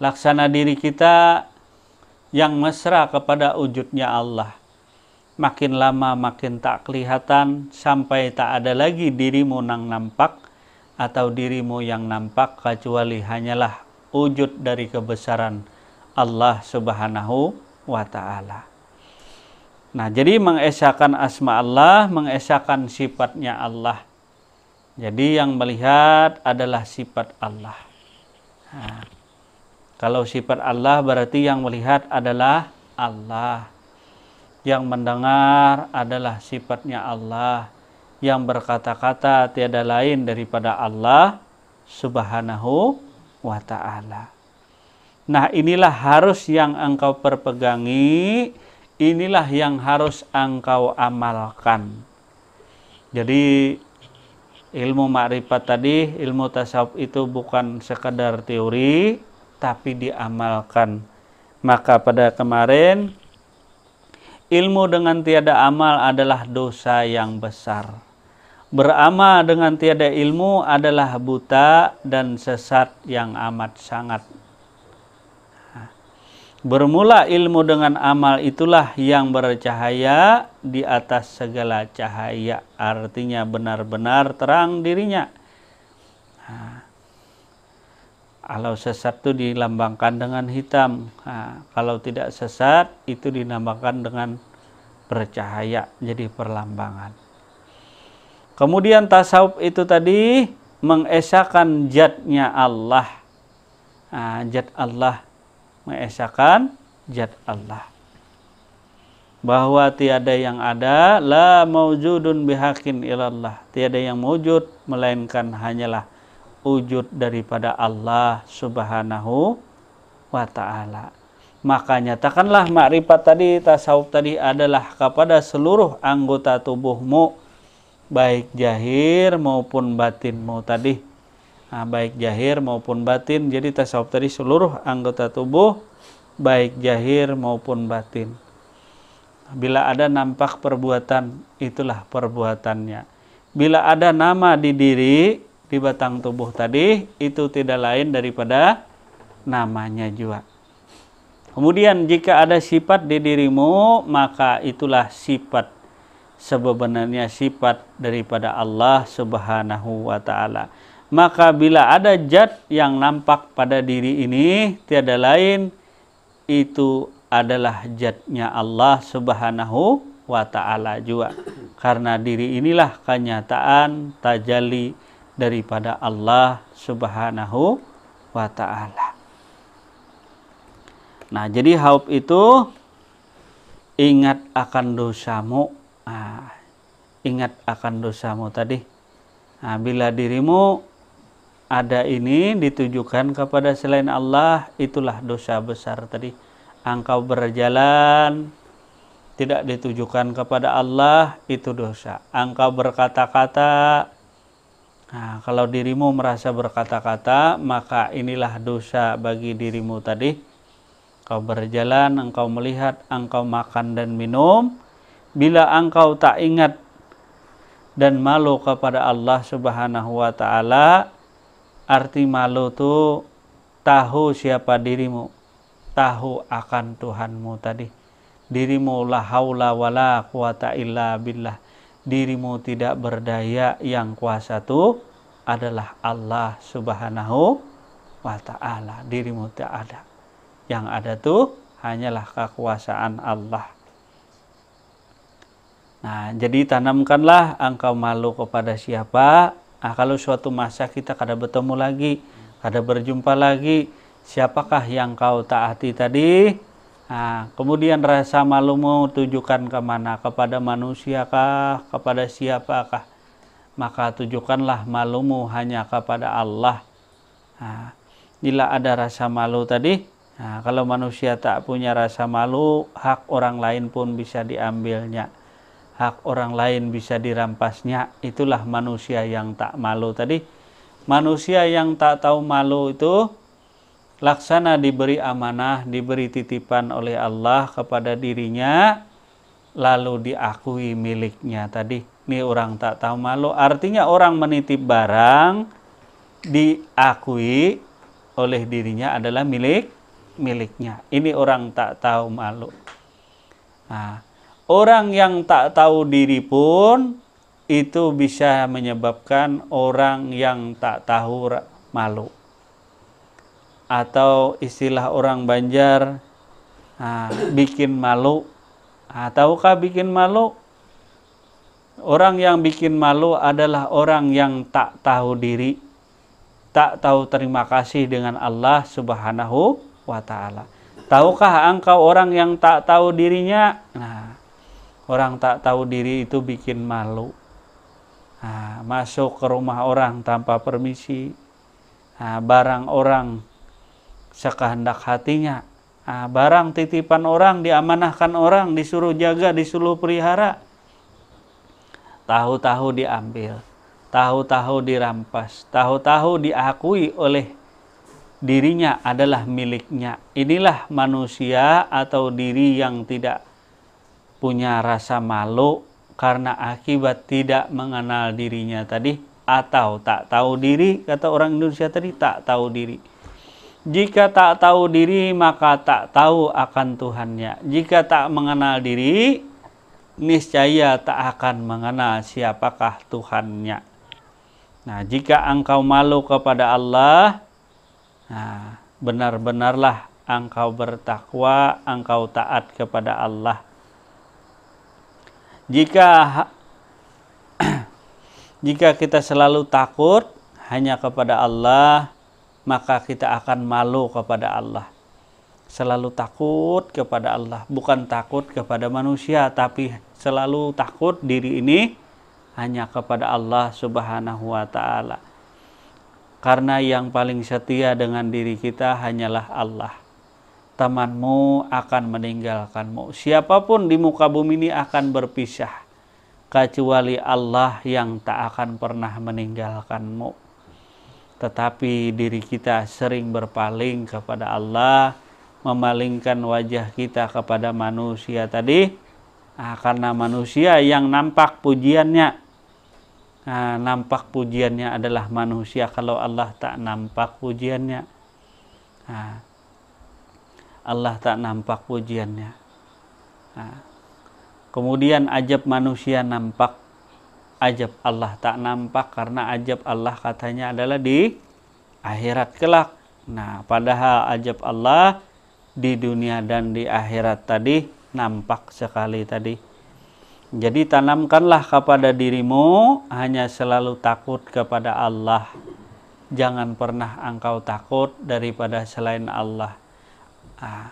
laksana diri kita yang mesra kepada wujudnya Allah makin lama makin tak kelihatan sampai tak ada lagi dirimu nang nampak atau dirimu yang nampak kecuali hanyalah wujud dari kebesaran Allah Subhanahu wa taala. Nah, jadi mengesahkan asma Allah, mengesahkan sifatnya Allah. Jadi yang melihat adalah sifat Allah. Nah, kalau sifat Allah berarti yang melihat adalah Allah. Yang mendengar adalah sifatnya Allah. Yang berkata-kata tiada lain daripada Allah Subhanahu wa taala. Nah, inilah harus yang engkau perpegangi, inilah yang harus engkau amalkan. Jadi ilmu makrifat tadi, ilmu tasawuf itu bukan sekadar teori tapi diamalkan. Maka pada kemarin ilmu dengan tiada amal adalah dosa yang besar. Beramal dengan tiada ilmu adalah buta dan sesat yang amat sangat. Bermula ilmu dengan amal itulah yang bercahaya di atas segala cahaya. Artinya benar-benar terang dirinya. kalau sesat itu dilambangkan dengan hitam. kalau tidak sesat itu dinambangkan dengan bercahaya. Jadi perlambangan. Kemudian tasawuf itu tadi mengesahkan jadnya Allah. Nah, jad Allah mengesahkan jad Allah. Bahwa tiada yang ada la maujudun bihakin ilallah. Tiada yang wujud melainkan hanyalah wujud daripada Allah Subhanahu wa taala. Maka nyatakanlah makrifat tadi tasawuf tadi adalah kepada seluruh anggota tubuhmu baik jahir maupun batin mau tadi nah, baik jahir maupun batin jadi tasawuf tadi seluruh anggota tubuh baik jahir maupun batin bila ada nampak perbuatan itulah perbuatannya bila ada nama di diri di batang tubuh tadi itu tidak lain daripada namanya juga kemudian jika ada sifat di dirimu maka itulah sifat sebenarnya sifat daripada Allah Subhanahu wa taala. Maka bila ada zat yang nampak pada diri ini tiada lain itu adalah zatnya Allah Subhanahu wa taala juga. Karena diri inilah kenyataan tajali daripada Allah Subhanahu wa taala. Nah, jadi haup itu ingat akan dosamu Nah, ingat akan dosamu tadi nah, bila dirimu ada ini ditujukan kepada selain Allah itulah dosa besar tadi engkau berjalan tidak ditujukan kepada Allah itu dosa engkau berkata-kata Nah, kalau dirimu merasa berkata-kata, maka inilah dosa bagi dirimu tadi. Kau berjalan, engkau melihat, engkau makan dan minum, bila engkau tak ingat dan malu kepada Allah Subhanahu wa taala arti malu itu tahu siapa dirimu tahu akan Tuhanmu tadi dirimu la haula wala quwata illa billah dirimu tidak berdaya yang kuasa tuh adalah Allah Subhanahu wa taala dirimu tak ada yang ada tuh hanyalah kekuasaan Allah Nah, jadi tanamkanlah engkau malu kepada siapa. Nah, kalau suatu masa kita kada bertemu lagi, kada berjumpa lagi, siapakah yang kau taati tadi? Nah, kemudian rasa malumu tujukan kemana? Kepada manusia kah? Kepada siapakah? Maka tujukanlah malumu hanya kepada Allah. Nah, bila ada rasa malu tadi, nah, kalau manusia tak punya rasa malu, hak orang lain pun bisa diambilnya hak orang lain bisa dirampasnya itulah manusia yang tak malu tadi manusia yang tak tahu malu itu laksana diberi amanah diberi titipan oleh Allah kepada dirinya lalu diakui miliknya tadi ini orang tak tahu malu artinya orang menitip barang diakui oleh dirinya adalah milik miliknya ini orang tak tahu malu nah Orang yang tak tahu diri pun itu bisa menyebabkan orang yang tak tahu malu. Atau istilah orang Banjar, nah, bikin malu. Nah, tahukah bikin malu? Orang yang bikin malu adalah orang yang tak tahu diri, tak tahu terima kasih dengan Allah Subhanahu wa taala. Tahukah engkau orang yang tak tahu dirinya? Nah, Orang tak tahu diri itu bikin malu. Nah, masuk ke rumah orang tanpa permisi. Nah, barang orang sekehendak hatinya. Nah, barang titipan orang, diamanahkan orang, disuruh jaga, disuruh pelihara. Tahu-tahu diambil. Tahu-tahu dirampas. Tahu-tahu diakui oleh dirinya adalah miliknya. Inilah manusia atau diri yang tidak punya rasa malu karena akibat tidak mengenal dirinya tadi atau tak tahu diri kata orang Indonesia tadi tak tahu diri jika tak tahu diri maka tak tahu akan Tuhannya jika tak mengenal diri niscaya tak akan mengenal siapakah Tuhannya nah jika engkau malu kepada Allah nah benar-benarlah engkau bertakwa engkau taat kepada Allah jika [CLEARS THROAT] jika kita selalu takut hanya kepada Allah, maka kita akan malu kepada Allah. Selalu takut kepada Allah, bukan takut kepada manusia, tapi selalu takut diri ini hanya kepada Allah Subhanahu wa taala. Karena yang paling setia dengan diri kita hanyalah Allah temanmu akan meninggalkanmu. Siapapun di muka bumi ini akan berpisah, kecuali Allah yang tak akan pernah meninggalkanmu. Tetapi diri kita sering berpaling kepada Allah, memalingkan wajah kita kepada manusia tadi, nah, karena manusia yang nampak pujiannya. Nah, nampak pujiannya adalah manusia kalau Allah tak nampak pujiannya. Nah, Allah tak nampak pujiannya. Nah, kemudian ajab manusia nampak, ajab Allah tak nampak karena ajab Allah katanya adalah di akhirat kelak. Nah, padahal ajab Allah di dunia dan di akhirat tadi nampak sekali tadi. Jadi tanamkanlah kepada dirimu hanya selalu takut kepada Allah. Jangan pernah engkau takut daripada selain Allah ah.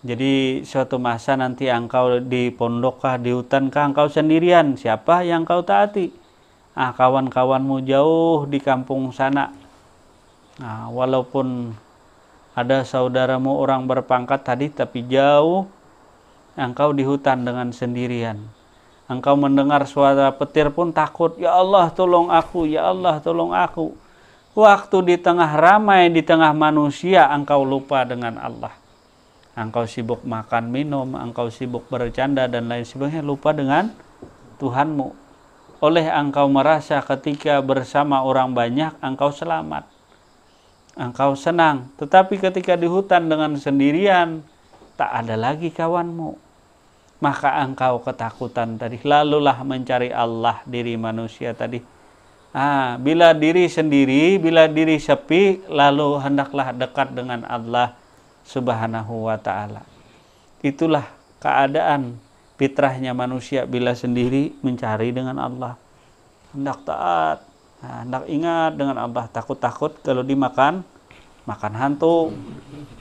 Jadi suatu masa nanti engkau di pondok kah, di hutan kah, engkau sendirian. Siapa yang kau taati? Ah, kawan-kawanmu jauh di kampung sana. Nah, walaupun ada saudaramu orang berpangkat tadi, tapi jauh engkau di hutan dengan sendirian. Engkau mendengar suara petir pun takut, Ya Allah tolong aku, Ya Allah tolong aku waktu di tengah ramai, di tengah manusia, engkau lupa dengan Allah. Engkau sibuk makan minum, engkau sibuk bercanda dan lain sebagainya, lupa dengan Tuhanmu. Oleh engkau merasa ketika bersama orang banyak, engkau selamat. Engkau senang, tetapi ketika di hutan dengan sendirian, tak ada lagi kawanmu. Maka engkau ketakutan tadi, lalulah mencari Allah diri manusia tadi Nah, bila diri sendiri, bila diri sepi, lalu hendaklah dekat dengan Allah Subhanahu wa taala. Itulah keadaan fitrahnya manusia bila sendiri mencari dengan Allah. Hendak taat, nah, hendak ingat dengan Allah, takut-takut kalau dimakan makan hantu.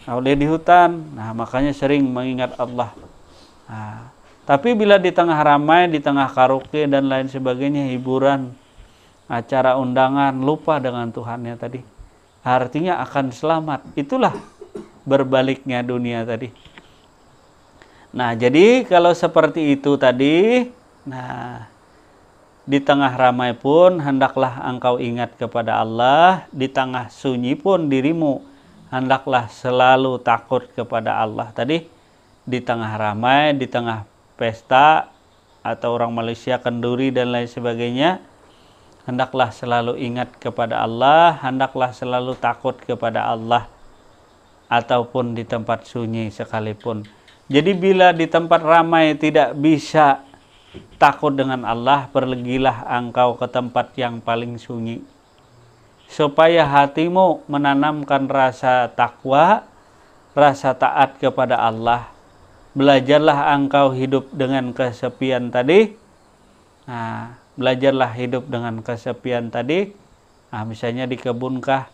Kalau dia di hutan, nah makanya sering mengingat Allah. Nah, tapi bila di tengah ramai, di tengah karaoke dan lain sebagainya hiburan acara undangan, lupa dengan Tuhannya tadi. Artinya akan selamat. Itulah berbaliknya dunia tadi. Nah, jadi kalau seperti itu tadi, nah di tengah ramai pun hendaklah engkau ingat kepada Allah, di tengah sunyi pun dirimu hendaklah selalu takut kepada Allah. Tadi di tengah ramai, di tengah pesta atau orang Malaysia kenduri dan lain sebagainya, hendaklah selalu ingat kepada Allah, hendaklah selalu takut kepada Allah, ataupun di tempat sunyi sekalipun. Jadi bila di tempat ramai tidak bisa takut dengan Allah, pergilah engkau ke tempat yang paling sunyi. Supaya hatimu menanamkan rasa takwa, rasa taat kepada Allah. Belajarlah engkau hidup dengan kesepian tadi. Nah, belajarlah hidup dengan kesepian tadi. Nah, misalnya di kebun kah?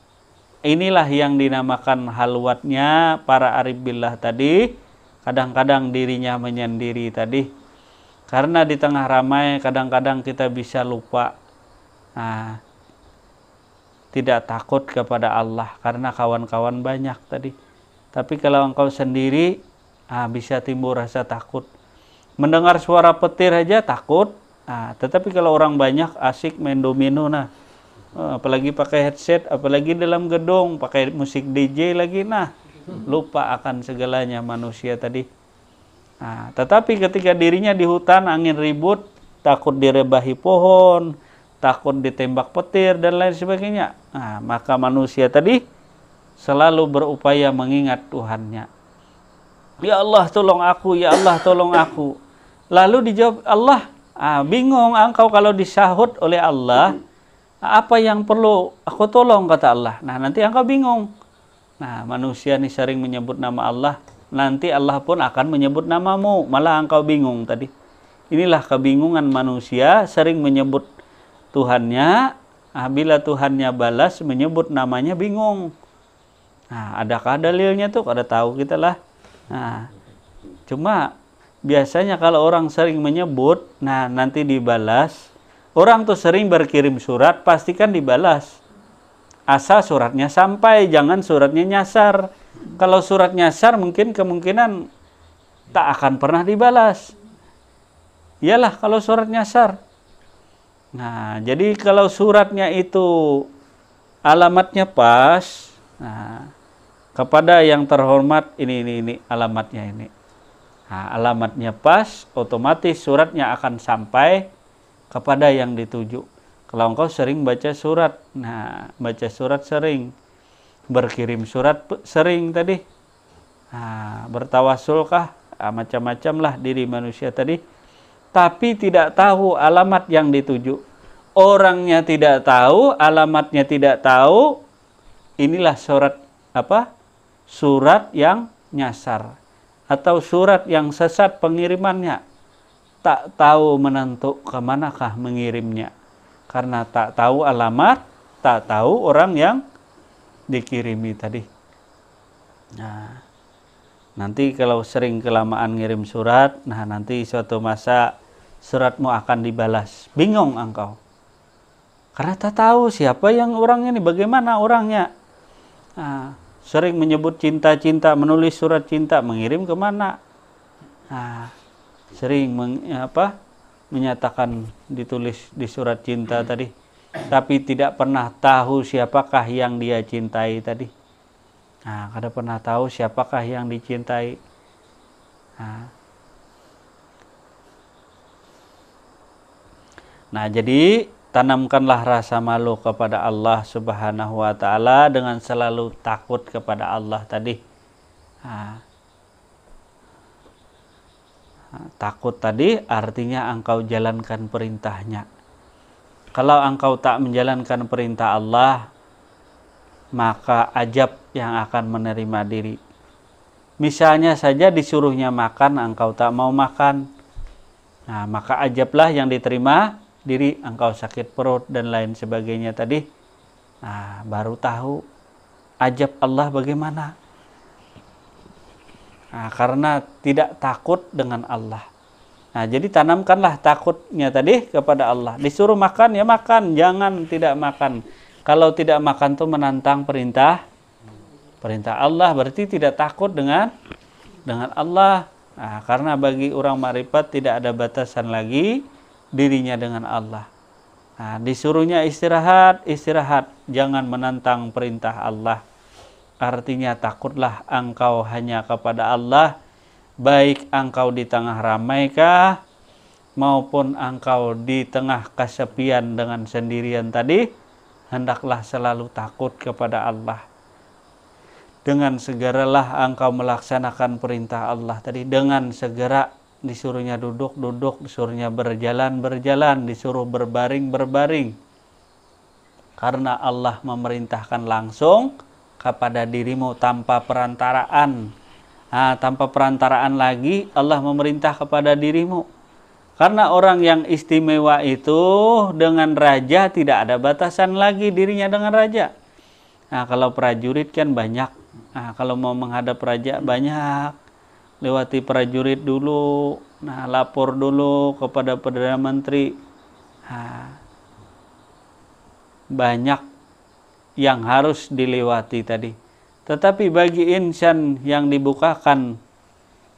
Inilah yang dinamakan halwatnya para arif billah tadi. Kadang-kadang dirinya menyendiri tadi. Karena di tengah ramai kadang-kadang kita bisa lupa. Nah, tidak takut kepada Allah karena kawan-kawan banyak tadi. Tapi kalau engkau sendiri, ah, bisa timbul rasa takut. Mendengar suara petir aja takut, Nah, tetapi kalau orang banyak asik main domino nah eh, apalagi pakai headset, apalagi dalam gedung pakai musik DJ lagi nah lupa akan segalanya manusia tadi. Nah, tetapi ketika dirinya di hutan angin ribut, takut direbahi pohon, takut ditembak petir dan lain sebagainya. Nah, maka manusia tadi selalu berupaya mengingat Tuhannya. Ya Allah tolong aku, ya Allah tolong aku. Lalu dijawab Allah, Ah, bingung ah, engkau kalau disahut oleh Allah, apa yang perlu aku tolong kata Allah. Nah, nanti engkau bingung. Nah, manusia ini sering menyebut nama Allah, nanti Allah pun akan menyebut namamu. Malah engkau bingung tadi. Inilah kebingungan manusia sering menyebut Tuhannya, ah, bila Tuhannya balas menyebut namanya bingung. Nah, adakah dalilnya tuh? Kada tahu kita lah. Nah, cuma biasanya kalau orang sering menyebut, nah nanti dibalas. Orang tuh sering berkirim surat, pastikan dibalas. Asal suratnya sampai, jangan suratnya nyasar. Kalau surat nyasar mungkin kemungkinan tak akan pernah dibalas. Iyalah kalau surat nyasar. Nah, jadi kalau suratnya itu alamatnya pas, nah, kepada yang terhormat ini ini ini alamatnya ini. Nah, alamatnya pas, otomatis suratnya akan sampai kepada yang dituju. Kalau engkau sering baca surat, nah baca surat sering, berkirim surat sering tadi, nah, bertawasul nah, macam-macam lah diri manusia tadi, tapi tidak tahu alamat yang dituju. Orangnya tidak tahu, alamatnya tidak tahu, inilah surat apa? Surat yang nyasar atau surat yang sesat pengirimannya tak tahu menentu kemanakah mengirimnya karena tak tahu alamat tak tahu orang yang dikirimi tadi nah nanti kalau sering kelamaan ngirim surat nah nanti suatu masa suratmu akan dibalas bingung engkau karena tak tahu siapa yang orangnya ini bagaimana orangnya nah, sering menyebut cinta-cinta, menulis surat cinta, mengirim kemana? Nah, sering meng, apa, menyatakan ditulis di surat cinta hmm. tadi, tapi tidak pernah tahu siapakah yang dia cintai tadi. Nah, kada pernah tahu siapakah yang dicintai. Nah, nah jadi tanamkanlah rasa malu kepada Allah Subhanahu wa taala dengan selalu takut kepada Allah tadi. Nah, takut tadi artinya engkau jalankan perintahnya. Kalau engkau tak menjalankan perintah Allah, maka ajab yang akan menerima diri. Misalnya saja disuruhnya makan, engkau tak mau makan. Nah, maka ajablah yang diterima diri, engkau sakit perut dan lain sebagainya tadi. Nah, baru tahu ajab Allah bagaimana. Nah, karena tidak takut dengan Allah. Nah, jadi tanamkanlah takutnya tadi kepada Allah. Disuruh makan ya makan, jangan tidak makan. Kalau tidak makan tuh menantang perintah perintah Allah berarti tidak takut dengan dengan Allah. Nah, karena bagi orang marifat tidak ada batasan lagi dirinya dengan Allah. Nah, disuruhnya istirahat, istirahat, jangan menantang perintah Allah. Artinya takutlah engkau hanya kepada Allah, baik engkau di tengah ramai maupun engkau di tengah kesepian dengan sendirian tadi, hendaklah selalu takut kepada Allah. Dengan segeralah engkau melaksanakan perintah Allah tadi, dengan segera disuruhnya duduk duduk disuruhnya berjalan berjalan disuruh berbaring berbaring karena Allah memerintahkan langsung kepada dirimu tanpa perantaraan nah, tanpa perantaraan lagi Allah memerintah kepada dirimu karena orang yang istimewa itu dengan raja tidak ada batasan lagi dirinya dengan raja. Nah, kalau prajurit kan banyak. Nah, kalau mau menghadap raja banyak lewati prajurit dulu, nah lapor dulu kepada Perdana Menteri. Nah, banyak yang harus dilewati tadi. Tetapi bagi insan yang dibukakan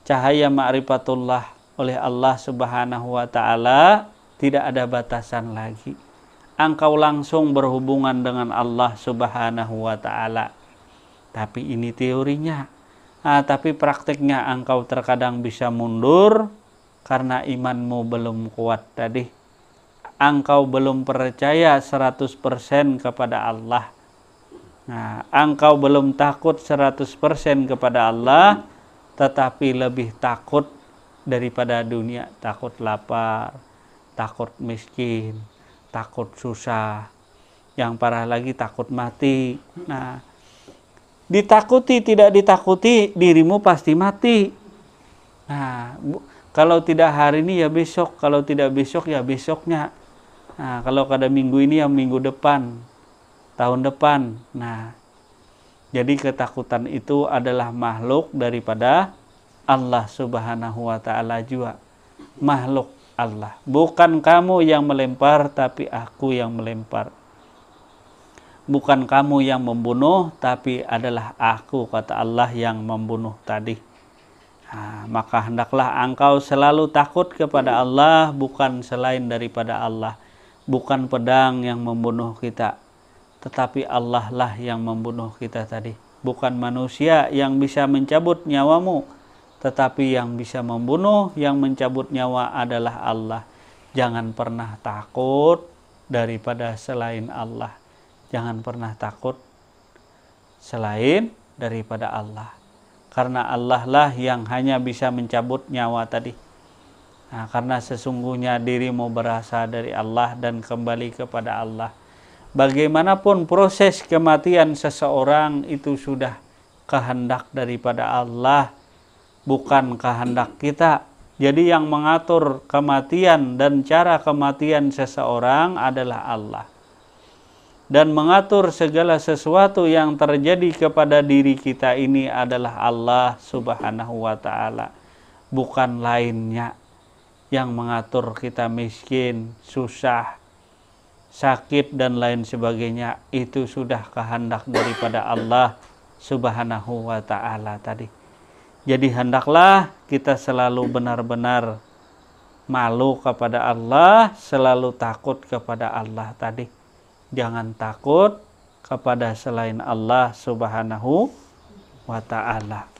cahaya ma'rifatullah oleh Allah Subhanahu wa taala tidak ada batasan lagi. Engkau langsung berhubungan dengan Allah Subhanahu wa taala. Tapi ini teorinya. Nah, tapi praktiknya engkau terkadang bisa mundur karena imanmu belum kuat tadi engkau belum percaya 100% kepada Allah nah engkau belum takut 100% kepada Allah tetapi lebih takut daripada dunia takut lapar takut miskin takut susah yang parah lagi takut mati nah Ditakuti tidak ditakuti dirimu pasti mati. Nah, bu, kalau tidak hari ini ya besok, kalau tidak besok ya besoknya. Nah, kalau pada minggu ini ya minggu depan, tahun depan. Nah, jadi ketakutan itu adalah makhluk daripada Allah Subhanahu wa taala jua. Makhluk Allah. Bukan kamu yang melempar tapi aku yang melempar bukan kamu yang membunuh, tapi adalah aku, kata Allah yang membunuh tadi. Nah, maka hendaklah engkau selalu takut kepada Allah, bukan selain daripada Allah, bukan pedang yang membunuh kita, tetapi Allah lah yang membunuh kita tadi, bukan manusia yang bisa mencabut nyawamu, tetapi yang bisa membunuh, yang mencabut nyawa adalah Allah. Jangan pernah takut daripada selain Allah jangan pernah takut selain daripada Allah. Karena Allah lah yang hanya bisa mencabut nyawa tadi. Nah, karena sesungguhnya dirimu berasal dari Allah dan kembali kepada Allah. Bagaimanapun proses kematian seseorang itu sudah kehendak daripada Allah, bukan kehendak kita. Jadi yang mengatur kematian dan cara kematian seseorang adalah Allah dan mengatur segala sesuatu yang terjadi kepada diri kita ini adalah Allah Subhanahu wa taala, bukan lainnya yang mengatur kita miskin, susah, sakit dan lain sebagainya. Itu sudah kehendak daripada Allah Subhanahu wa taala tadi. Jadi hendaklah kita selalu benar-benar malu kepada Allah, selalu takut kepada Allah tadi jangan takut kepada selain Allah Subhanahu wa taala.